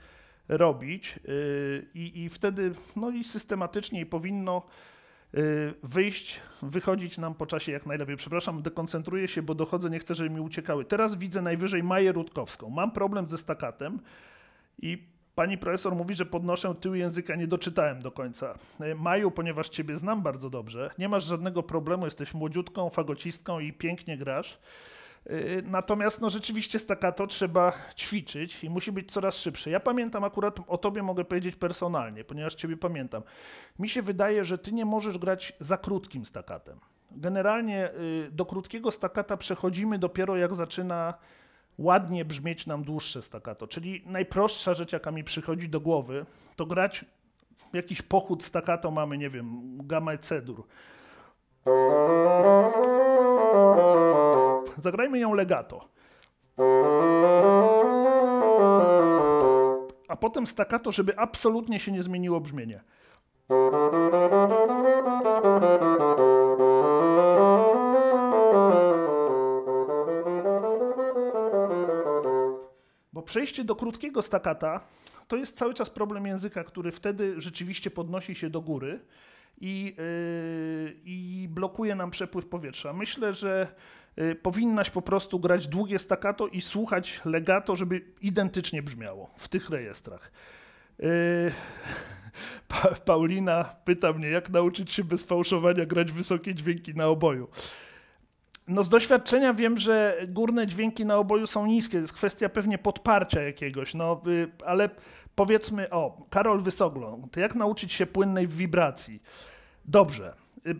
robić y, i, i wtedy, no i systematycznie i powinno Y, wyjść, wychodzić nam po czasie jak najlepiej. Przepraszam, dekoncentruję się, bo dochodzę, nie chcę, żeby mi uciekały. Teraz widzę najwyżej Maję Rutkowską. Mam problem ze stakatem i pani profesor mówi, że podnoszę tył języka, nie doczytałem do końca. Y, Maju, ponieważ ciebie znam bardzo dobrze, nie masz żadnego problemu, jesteś młodziutką fagocistką i pięknie grasz. Y, natomiast no, rzeczywiście staccato trzeba ćwiczyć i musi być coraz szybsze. Ja pamiętam akurat o tobie mogę powiedzieć personalnie, ponieważ ciebie pamiętam. Mi się wydaje, że ty nie możesz grać za krótkim staccatem. Generalnie y, do krótkiego staccata przechodzimy dopiero jak zaczyna ładnie brzmieć nam dłuższe staccato. Czyli najprostsza rzecz, jaka mi przychodzi do głowy, to grać jakiś pochód staccato mamy, nie wiem, gamę cedur. Zagrajmy ją legato. A potem staccato, żeby absolutnie się nie zmieniło brzmienie. Bo przejście do krótkiego staccata to jest cały czas problem języka, który wtedy rzeczywiście podnosi się do góry i, yy, i blokuje nam przepływ powietrza. Myślę, że Y, powinnaś po prostu grać długie staccato i słuchać legato, żeby identycznie brzmiało w tych rejestrach. Y, pa Paulina pyta mnie, jak nauczyć się bez fałszowania grać wysokie dźwięki na oboju. No z doświadczenia wiem, że górne dźwięki na oboju są niskie. Jest kwestia pewnie podparcia jakiegoś, no, y, ale powiedzmy, o, Karol Wysoglą, to jak nauczyć się płynnej wibracji? Dobrze. Y,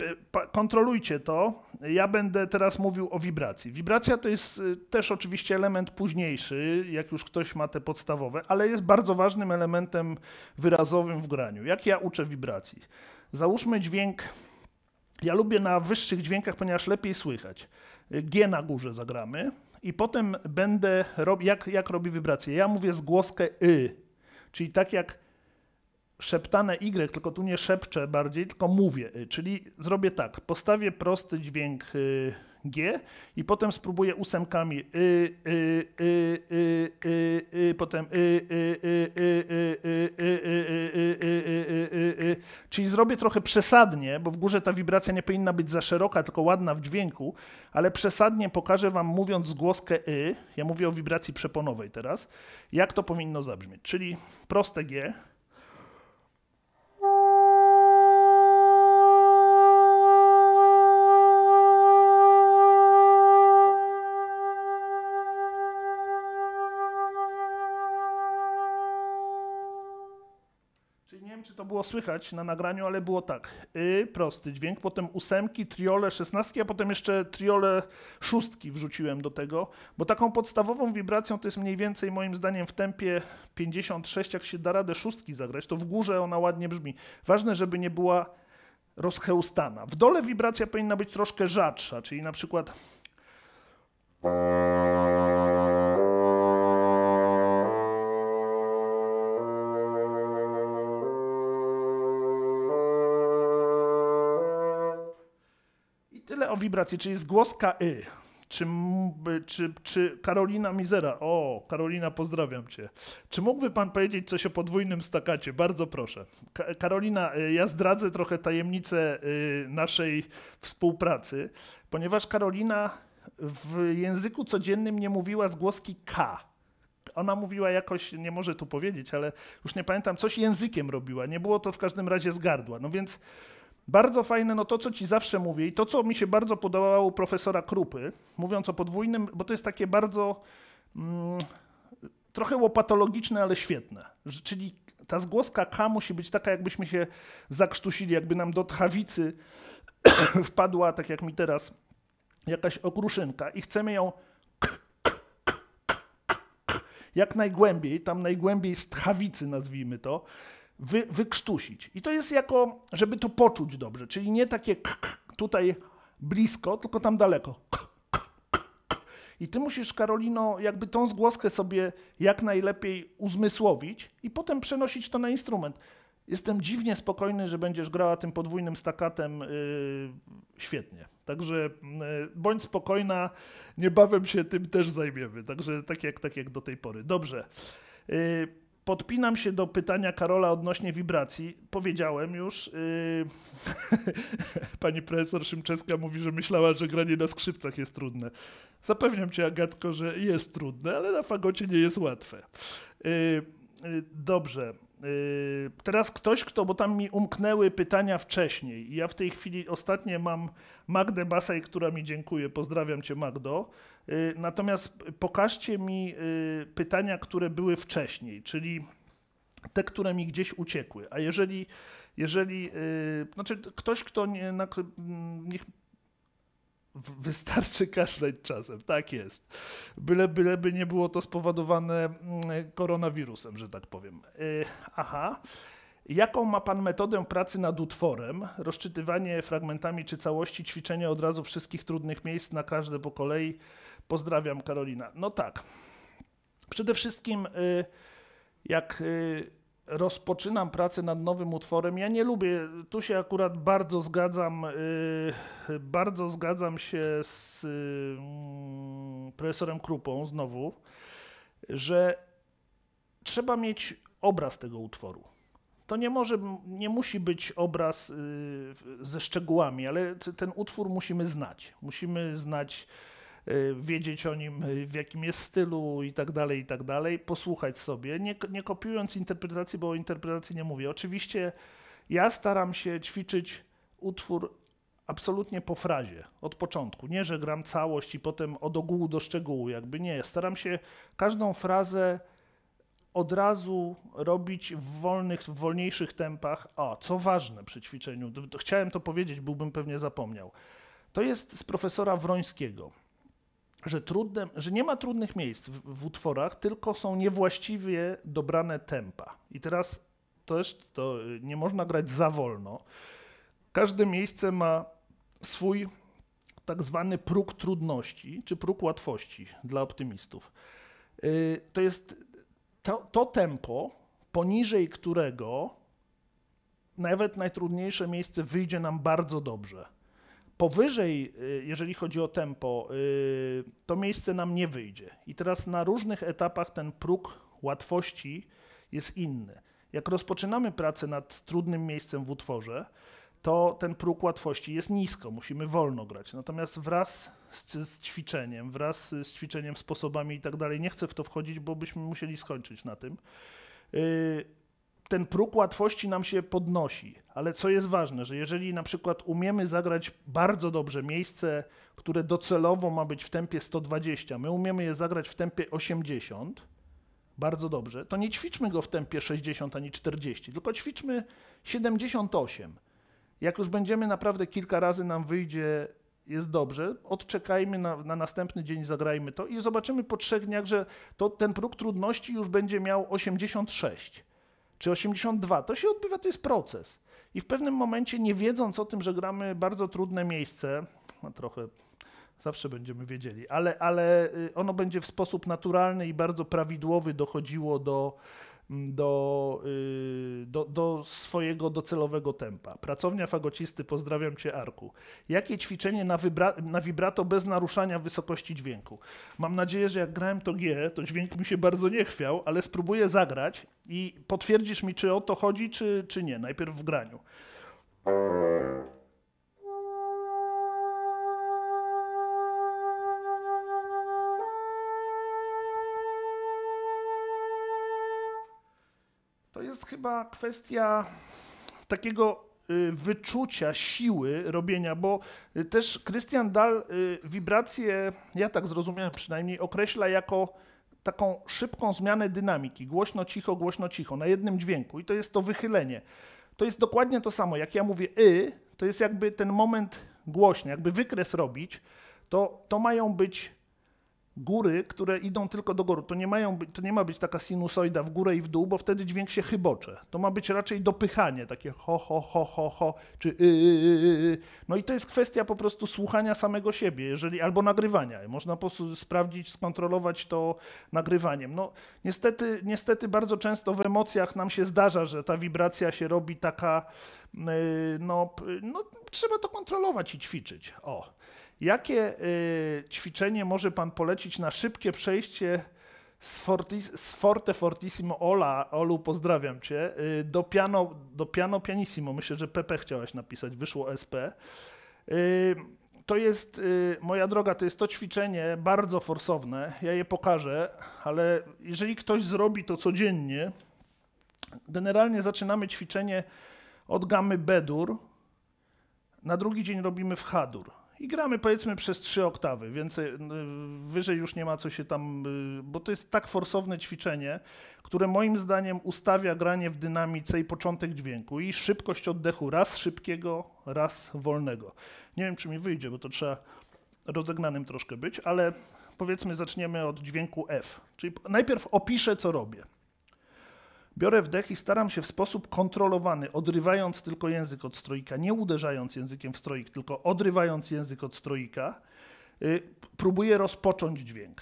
kontrolujcie to. Ja będę teraz mówił o wibracji. Wibracja to jest y, też oczywiście element późniejszy, jak już ktoś ma te podstawowe, ale jest bardzo ważnym elementem wyrazowym w graniu. Jak ja uczę wibracji? Załóżmy dźwięk. Ja lubię na wyższych dźwiękach, ponieważ lepiej słychać. G na górze zagramy i potem będę jak, jak robi wibrację. Ja mówię zgłoskę y, czyli tak jak szeptane Y, tylko tu nie szepczę bardziej, tylko mówię. Czyli zrobię tak, postawię prosty dźwięk G i potem spróbuję ósemkami y, y, y, y, y, y, potem y, y, y, y, y, Czyli zrobię trochę przesadnie, bo w górze ta wibracja nie powinna być za szeroka, tylko ładna w dźwięku, ale przesadnie pokażę Wam, mówiąc zgłoskę y, ja mówię o wibracji przeponowej teraz, jak to powinno zabrzmieć. Czyli proste G, było słychać na nagraniu, ale było tak. Y, prosty dźwięk, potem ósemki, triole, szesnastki, a potem jeszcze triole szóstki wrzuciłem do tego, bo taką podstawową wibracją to jest mniej więcej moim zdaniem w tempie 56, jak się da radę szóstki zagrać, to w górze ona ładnie brzmi. Ważne, żeby nie była rozchełstana. W dole wibracja powinna być troszkę rzadsza, czyli na przykład... o wibracji, czy jest głos KY. Czy, czy, czy Karolina Mizera? O, Karolina, pozdrawiam cię. Czy mógłby pan powiedzieć coś o podwójnym stakacie? Bardzo proszę. Ka Karolina, y, ja zdradzę trochę tajemnicę y, naszej współpracy, ponieważ Karolina w języku codziennym nie mówiła zgłoski K ona mówiła jakoś, nie może tu powiedzieć, ale już nie pamiętam, coś językiem robiła. Nie było to w każdym razie z gardła. No więc bardzo fajne, no to co ci zawsze mówię i to co mi się bardzo podobało u profesora Krupy, mówiąc o podwójnym, bo to jest takie bardzo mm, trochę łopatologiczne, ale świetne. Czyli ta zgłoska K musi być taka, jakbyśmy się zakrztusili, jakby nam do tchawicy wpadła, tak jak mi teraz, jakaś okruszynka i chcemy ją jak najgłębiej, tam najgłębiej z tchawicy nazwijmy to, wy, wykrztusić. I to jest jako, żeby to poczuć dobrze, czyli nie takie k, k, tutaj blisko, tylko tam daleko. K, I ty musisz, Karolino, jakby tą zgłoskę sobie jak najlepiej uzmysłowić i potem przenosić to na instrument. Jestem dziwnie spokojny, że będziesz grała tym podwójnym stakatem yy, świetnie. Także yy, bądź spokojna, niebawem się tym też zajmiemy. Także tak jak, tak jak do tej pory. Dobrze. Yy, podpinam się do pytania Karola odnośnie wibracji. Powiedziałem już. Yy... Pani profesor Szymczeska mówi, że myślała, że granie na skrzypcach jest trudne. Zapewniam cię, Agatko, że jest trudne, ale na fagocie nie jest łatwe. Yy... yy dobrze. Y, teraz ktoś, kto, bo tam mi umknęły pytania wcześniej. Ja w tej chwili ostatnie mam Magdę Basaj, która mi dziękuję. Pozdrawiam cię, Magdo. Y, natomiast pokażcie mi y, pytania, które były wcześniej, czyli te, które mi gdzieś uciekły. A jeżeli, jeżeli znaczy ktoś, kto nie, niech Wystarczy kaszleć czasem, tak jest. Byle, byleby nie było to spowodowane mm, koronawirusem, że tak powiem. Yy, aha. Jaką ma Pan metodę pracy nad utworem? Rozczytywanie fragmentami czy całości, ćwiczenie od razu wszystkich trudnych miejsc na każde po kolei. Pozdrawiam, Karolina. No tak. Przede wszystkim, y, jak y, rozpoczynam pracę nad nowym utworem. Ja nie lubię, tu się akurat bardzo zgadzam, yy, bardzo zgadzam się z yy, profesorem Krupą znowu, że trzeba mieć obraz tego utworu. To nie może, nie musi być obraz yy, ze szczegółami, ale ten utwór musimy znać. Musimy znać Y, wiedzieć o nim, y, w jakim jest stylu i tak dalej, i tak dalej, posłuchać sobie, nie, nie kopiując interpretacji, bo o interpretacji nie mówię. Oczywiście ja staram się ćwiczyć utwór absolutnie po frazie, od początku. Nie, że gram całość i potem od ogółu do szczegółu, jakby nie. Staram się każdą frazę od razu robić w wolnych, w wolniejszych tempach. O, co ważne przy ćwiczeniu, chciałem to powiedzieć, byłbym pewnie zapomniał. To jest z profesora Wrońskiego że, trudne, że nie ma trudnych miejsc w, w utworach, tylko są niewłaściwie dobrane tempa. I teraz też to nie można grać za wolno. Każde miejsce ma swój tak zwany próg trudności, czy próg łatwości dla optymistów. Y, to jest to, to tempo, poniżej którego nawet najtrudniejsze miejsce wyjdzie nam bardzo dobrze. Powyżej, y, jeżeli chodzi o tempo, y, to miejsce nam nie wyjdzie. I teraz na różnych etapach ten próg łatwości jest inny. Jak rozpoczynamy pracę nad trudnym miejscem w utworze, to ten próg łatwości jest nisko, musimy wolno grać. Natomiast wraz z, z ćwiczeniem, wraz z ćwiczeniem, sposobami i tak dalej, nie chcę w to wchodzić, bo byśmy musieli skończyć na tym. Y, ten próg łatwości nam się podnosi. Ale co jest ważne, że jeżeli na przykład umiemy zagrać bardzo dobrze miejsce, które docelowo ma być w tempie 120, my umiemy je zagrać w tempie 80, bardzo dobrze, to nie ćwiczmy go w tempie 60 ani 40, tylko ćwiczmy 78. Jak już będziemy naprawdę kilka razy nam wyjdzie, jest dobrze, odczekajmy na, na następny dzień, zagrajmy to i zobaczymy po trzech dniach, że to, ten próg trudności już będzie miał 86 czy 82. To się odbywa, to jest proces. I w pewnym momencie, nie wiedząc o tym, że gramy bardzo trudne miejsce, no trochę zawsze będziemy wiedzieli, ale, ale y, ono będzie w sposób naturalny i bardzo prawidłowy dochodziło do do, y, do, do swojego docelowego tempa. Pracownia fagocisty, pozdrawiam Cię Arku. Jakie ćwiczenie na, wibra na vibrato bez naruszania wysokości dźwięku? Mam nadzieję, że jak grałem to G, to dźwięk mi się bardzo nie chwiał, ale spróbuję zagrać i potwierdzisz mi, czy o to chodzi, czy, czy nie, najpierw w graniu. jest chyba kwestia takiego y, wyczucia siły robienia, bo y, też Christian Dal y, wibrację, ja tak zrozumiałem przynajmniej, określa jako taką szybką zmianę dynamiki, głośno, cicho, głośno, cicho, na jednym dźwięku i to jest to wychylenie. To jest dokładnie to samo, jak ja mówię y, to jest jakby ten moment głośny, jakby wykres robić, to, to mają być góry, które idą tylko do góry. To nie, mają, to nie ma być taka sinusoida w górę i w dół, bo wtedy dźwięk się chybocze. To ma być raczej dopychanie, takie ho, ho, ho, ho, ho, czy yy, yy, yy. No i to jest kwestia po prostu słuchania samego siebie, jeżeli, albo nagrywania. Można po prostu sprawdzić, skontrolować to nagrywaniem. No niestety, niestety bardzo często w emocjach nam się zdarza, że ta wibracja się robi taka, y, no, no trzeba to kontrolować i ćwiczyć. O. Jakie y, ćwiczenie może Pan polecić na szybkie przejście z, fortis, z Forte Fortissimo Ola, Olu, pozdrawiam Cię, y, do piano, do piano Pianissimo, myślę, że PP chciałaś napisać, wyszło SP. Y, to jest, y, moja droga, to jest to ćwiczenie bardzo forsowne, ja je pokażę, ale jeżeli ktoś zrobi to codziennie, generalnie zaczynamy ćwiczenie od gamy B-dur, na drugi dzień robimy w H-dur i gramy powiedzmy przez trzy oktawy, więcej, y, wyżej już nie ma co się tam, y, bo to jest tak forsowne ćwiczenie, które moim zdaniem ustawia granie w dynamice i początek dźwięku i szybkość oddechu, raz szybkiego, raz wolnego. Nie wiem czy mi wyjdzie, bo to trzeba rozegnanym troszkę być, ale powiedzmy zaczniemy od dźwięku F, czyli najpierw opiszę co robię. Biorę wdech i staram się w sposób kontrolowany, odrywając tylko język od stroika, nie uderzając językiem w stroik, tylko odrywając język od stroika, y, próbuję rozpocząć dźwięk.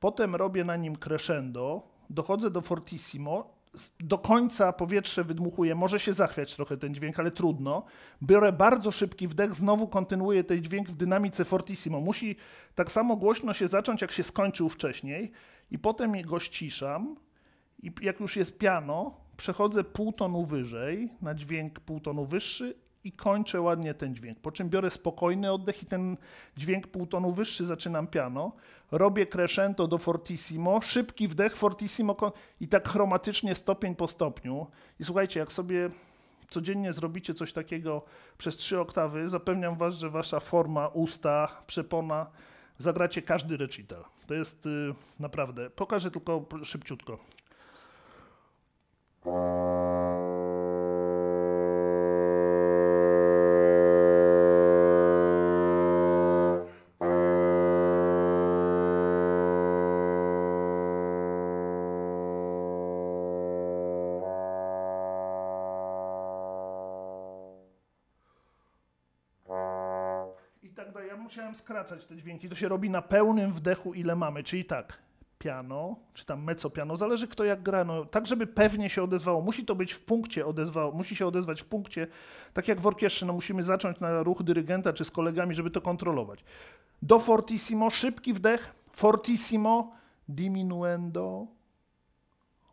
Potem robię na nim crescendo, dochodzę do fortissimo, do końca powietrze wydmuchuję, może się zachwiać trochę ten dźwięk, ale trudno. Biorę bardzo szybki wdech, znowu kontynuuję ten dźwięk w dynamice fortissimo. Musi tak samo głośno się zacząć, jak się skończył wcześniej i potem go ściszam, i jak już jest piano, przechodzę pół tonu wyżej na dźwięk pół tonu wyższy i kończę ładnie ten dźwięk. Po czym biorę spokojny oddech i ten dźwięk pół tonu wyższy zaczynam piano. Robię crescendo do fortissimo, szybki wdech fortissimo i tak chromatycznie stopień po stopniu. I słuchajcie, jak sobie codziennie zrobicie coś takiego przez trzy oktawy, zapewniam was, że wasza forma, usta, przepona zagracie każdy recital. To jest y, naprawdę, pokażę tylko szybciutko. I tak dalej. Ja musiałem skracać te dźwięki. To się robi na pełnym wdechu, ile mamy, czyli tak piano, czy tam mezzo piano, zależy kto jak gra, no, tak żeby pewnie się odezwało. Musi to być w punkcie odezwało, musi się odezwać w punkcie, tak jak w orkiestrze, no musimy zacząć na ruch dyrygenta czy z kolegami, żeby to kontrolować. Do fortissimo, szybki wdech, fortissimo, diminuendo,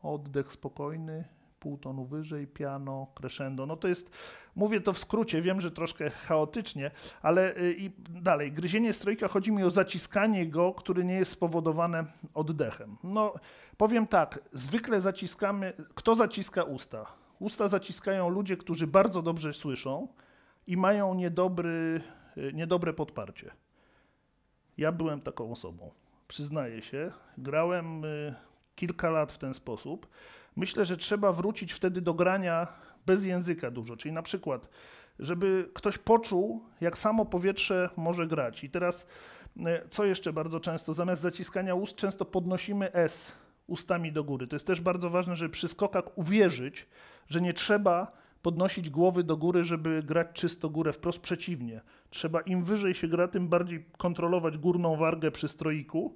oddech spokojny, pół tonu wyżej, piano, crescendo. No to jest, mówię to w skrócie, wiem, że troszkę chaotycznie, ale y, i dalej. Gryzienie strojka chodzi mi o zaciskanie go, który nie jest spowodowane oddechem. No powiem tak, zwykle zaciskamy, kto zaciska usta? Usta zaciskają ludzie, którzy bardzo dobrze słyszą i mają niedobry, y, niedobre podparcie. Ja byłem taką osobą, przyznaję się. Grałem y, kilka lat w ten sposób. Myślę, że trzeba wrócić wtedy do grania bez języka dużo, czyli na przykład, żeby ktoś poczuł, jak samo powietrze może grać. I teraz, e, co jeszcze bardzo często, zamiast zaciskania ust, często podnosimy S ustami do góry. To jest też bardzo ważne, żeby przy skokach uwierzyć, że nie trzeba podnosić głowy do góry, żeby grać czysto górę, wprost przeciwnie. Trzeba im wyżej się gra, tym bardziej kontrolować górną wargę przy stroiku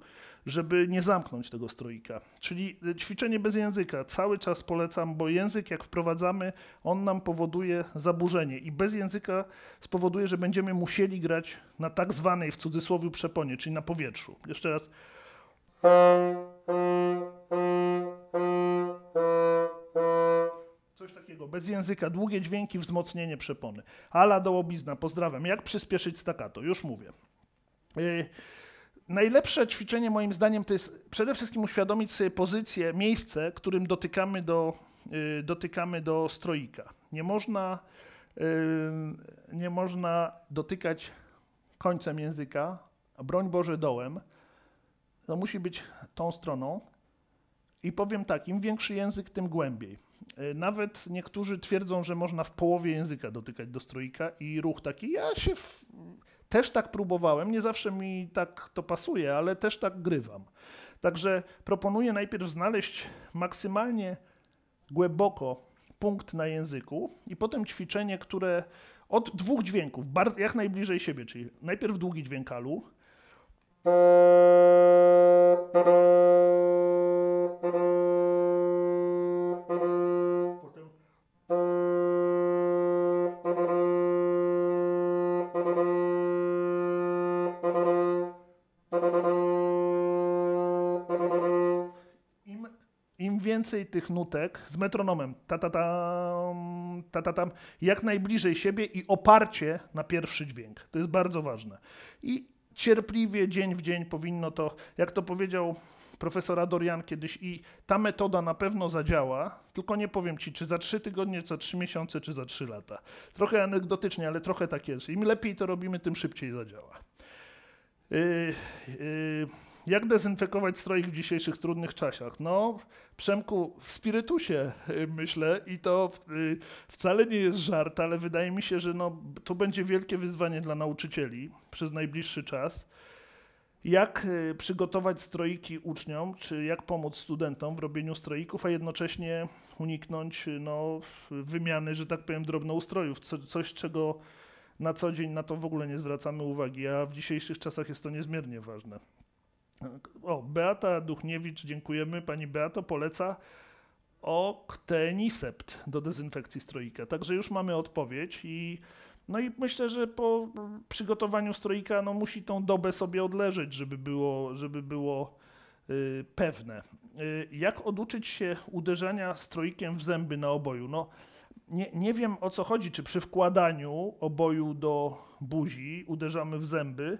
żeby nie zamknąć tego stroika. Czyli e, ćwiczenie bez języka cały czas polecam, bo język jak wprowadzamy, on nam powoduje zaburzenie i bez języka spowoduje, że będziemy musieli grać na tak zwanej w cudzysłowie przeponie, czyli na powietrzu. Jeszcze raz. Coś takiego, bez języka, długie dźwięki, wzmocnienie przepony. Ala do łobizna, pozdrawiam. Jak przyspieszyć staccato? Już mówię. Yy, najlepsze ćwiczenie moim zdaniem to jest przede wszystkim uświadomić sobie pozycję, miejsce, którym dotykamy do, y, dotykamy do stroika. Nie można, y, nie można dotykać końcem języka, a broń Boże dołem. To musi być tą stroną. I powiem tak, im większy język, tym głębiej. Y, nawet niektórzy twierdzą, że można w połowie języka dotykać do stroika i ruch taki. Ja się w też tak próbowałem, nie zawsze mi tak to pasuje, ale też tak grywam. Także proponuję najpierw znaleźć maksymalnie głęboko punkt na języku i potem ćwiczenie, które od dwóch dźwięków, jak najbliżej siebie, czyli najpierw długi dźwięk alu. więcej tych nutek z metronomem, ta ta ta ta ta tam, jak najbliżej siebie i oparcie na pierwszy dźwięk. To jest bardzo ważne. I cierpliwie dzień w dzień powinno to, jak to powiedział profesora Dorian kiedyś i ta metoda na pewno zadziała, tylko nie powiem ci, czy za trzy tygodnie, czy za trzy miesiące, czy za trzy lata. Trochę anegdotycznie, ale trochę tak jest. Im lepiej to robimy, tym szybciej zadziała. Yy, yy, jak dezynfekować stroik w dzisiejszych trudnych czasach? No, Przemku, w spirytusie yy, myślę i to wcale nie jest żart, ale wydaje mi się, że no, to będzie wielkie wyzwanie dla nauczycieli przez najbliższy czas. Jak przygotować stroiki uczniom, czy jak pomóc studentom w robieniu stroików, a jednocześnie uniknąć no, wymiany, że tak powiem, drobnoustrojów, coś czego na co dzień na to w ogóle nie zwracamy uwagi, a w dzisiejszych czasach jest to niezmiernie ważne. O, Beata Duchniewicz, dziękujemy. Pani Beato poleca oktenisept do dezynfekcji stroika. Także już mamy odpowiedź i no i myślę, że po przygotowaniu stroika no, musi tą dobę sobie odleżeć, żeby było, żeby było y, pewne. Y, jak oduczyć się uderzania stroikiem w zęby na oboju? No, nie, nie wiem o co chodzi, czy przy wkładaniu oboju do buzi uderzamy w zęby.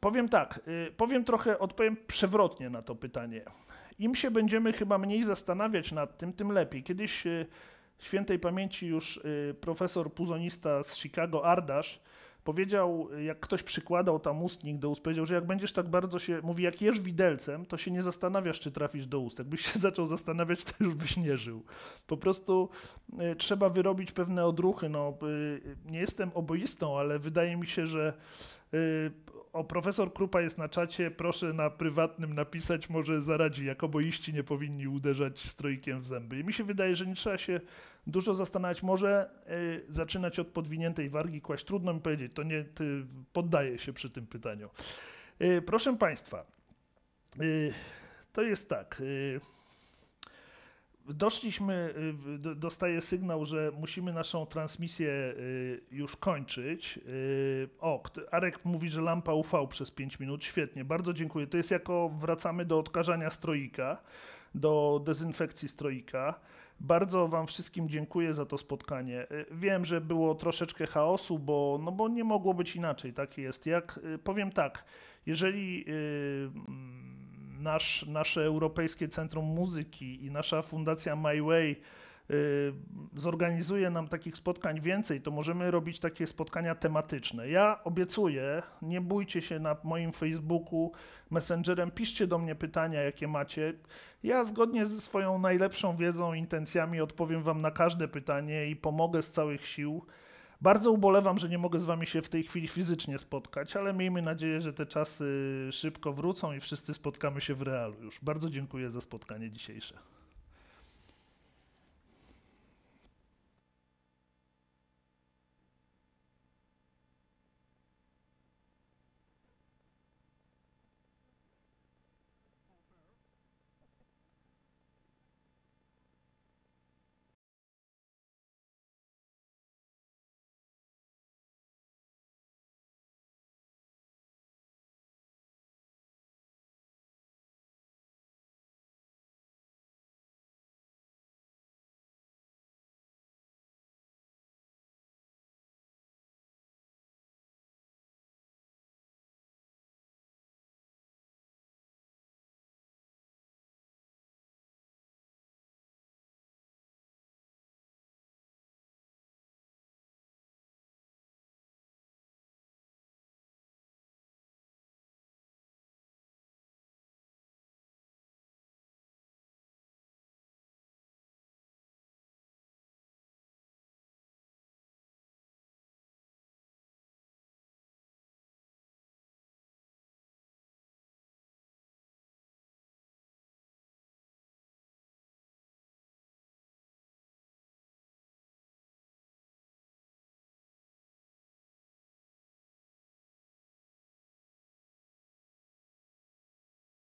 Powiem tak, y, powiem trochę, odpowiem przewrotnie na to pytanie. Im się będziemy chyba mniej zastanawiać nad tym, tym lepiej. Kiedyś y, świętej pamięci już y, profesor puzonista z Chicago Ardasz Powiedział, jak ktoś przykładał tam ustnik do ust, powiedział, że jak będziesz tak bardzo się, mówi, jak jesz widelcem, to się nie zastanawiasz, czy trafisz do ust. Jakbyś się zaczął zastanawiać, to już byś nie żył. Po prostu y, trzeba wyrobić pewne odruchy. No, y, nie jestem oboistą, ale wydaje mi się, że e, o, profesor Krupa jest na czacie, proszę na prywatnym napisać, może zaradzi, jak oboiści nie powinni uderzać strojkiem w zęby. I mi się wydaje, że nie trzeba się dużo zastanawiać, może y, zaczynać od podwiniętej wargi kłaść, trudno mi powiedzieć, to nie, ty, poddaję się przy tym pytaniu. Y, proszę Państwa, y, to jest tak... Y, doszliśmy, y, dostaję sygnał, że musimy naszą transmisję y, już kończyć. Y, o, Arek mówi, że lampa UV przez 5 minut. Świetnie, bardzo dziękuję. To jest jako wracamy do odkażania stroika, do dezynfekcji stroika. Bardzo Wam wszystkim dziękuję za to spotkanie. Wiem, że było troszeczkę chaosu, bo, no bo nie mogło być inaczej. Tak jest. Jak powiem tak, jeżeli. Yy, nasz, nasze Europejskie Centrum Muzyki i nasza Fundacja My Way y, zorganizuje nam takich spotkań więcej, to możemy robić takie spotkania tematyczne. Ja obiecuję, nie bójcie się na moim Facebooku, Messengerem, piszcie do mnie pytania, jakie macie. Ja zgodnie ze swoją najlepszą wiedzą, intencjami odpowiem Wam na każde pytanie i pomogę z całych sił. Bardzo ubolewam, że nie mogę z wami się w tej chwili fizycznie spotkać, ale miejmy nadzieję, że te czasy szybko wrócą i wszyscy spotkamy się w realu już. Bardzo dziękuję za spotkanie dzisiejsze.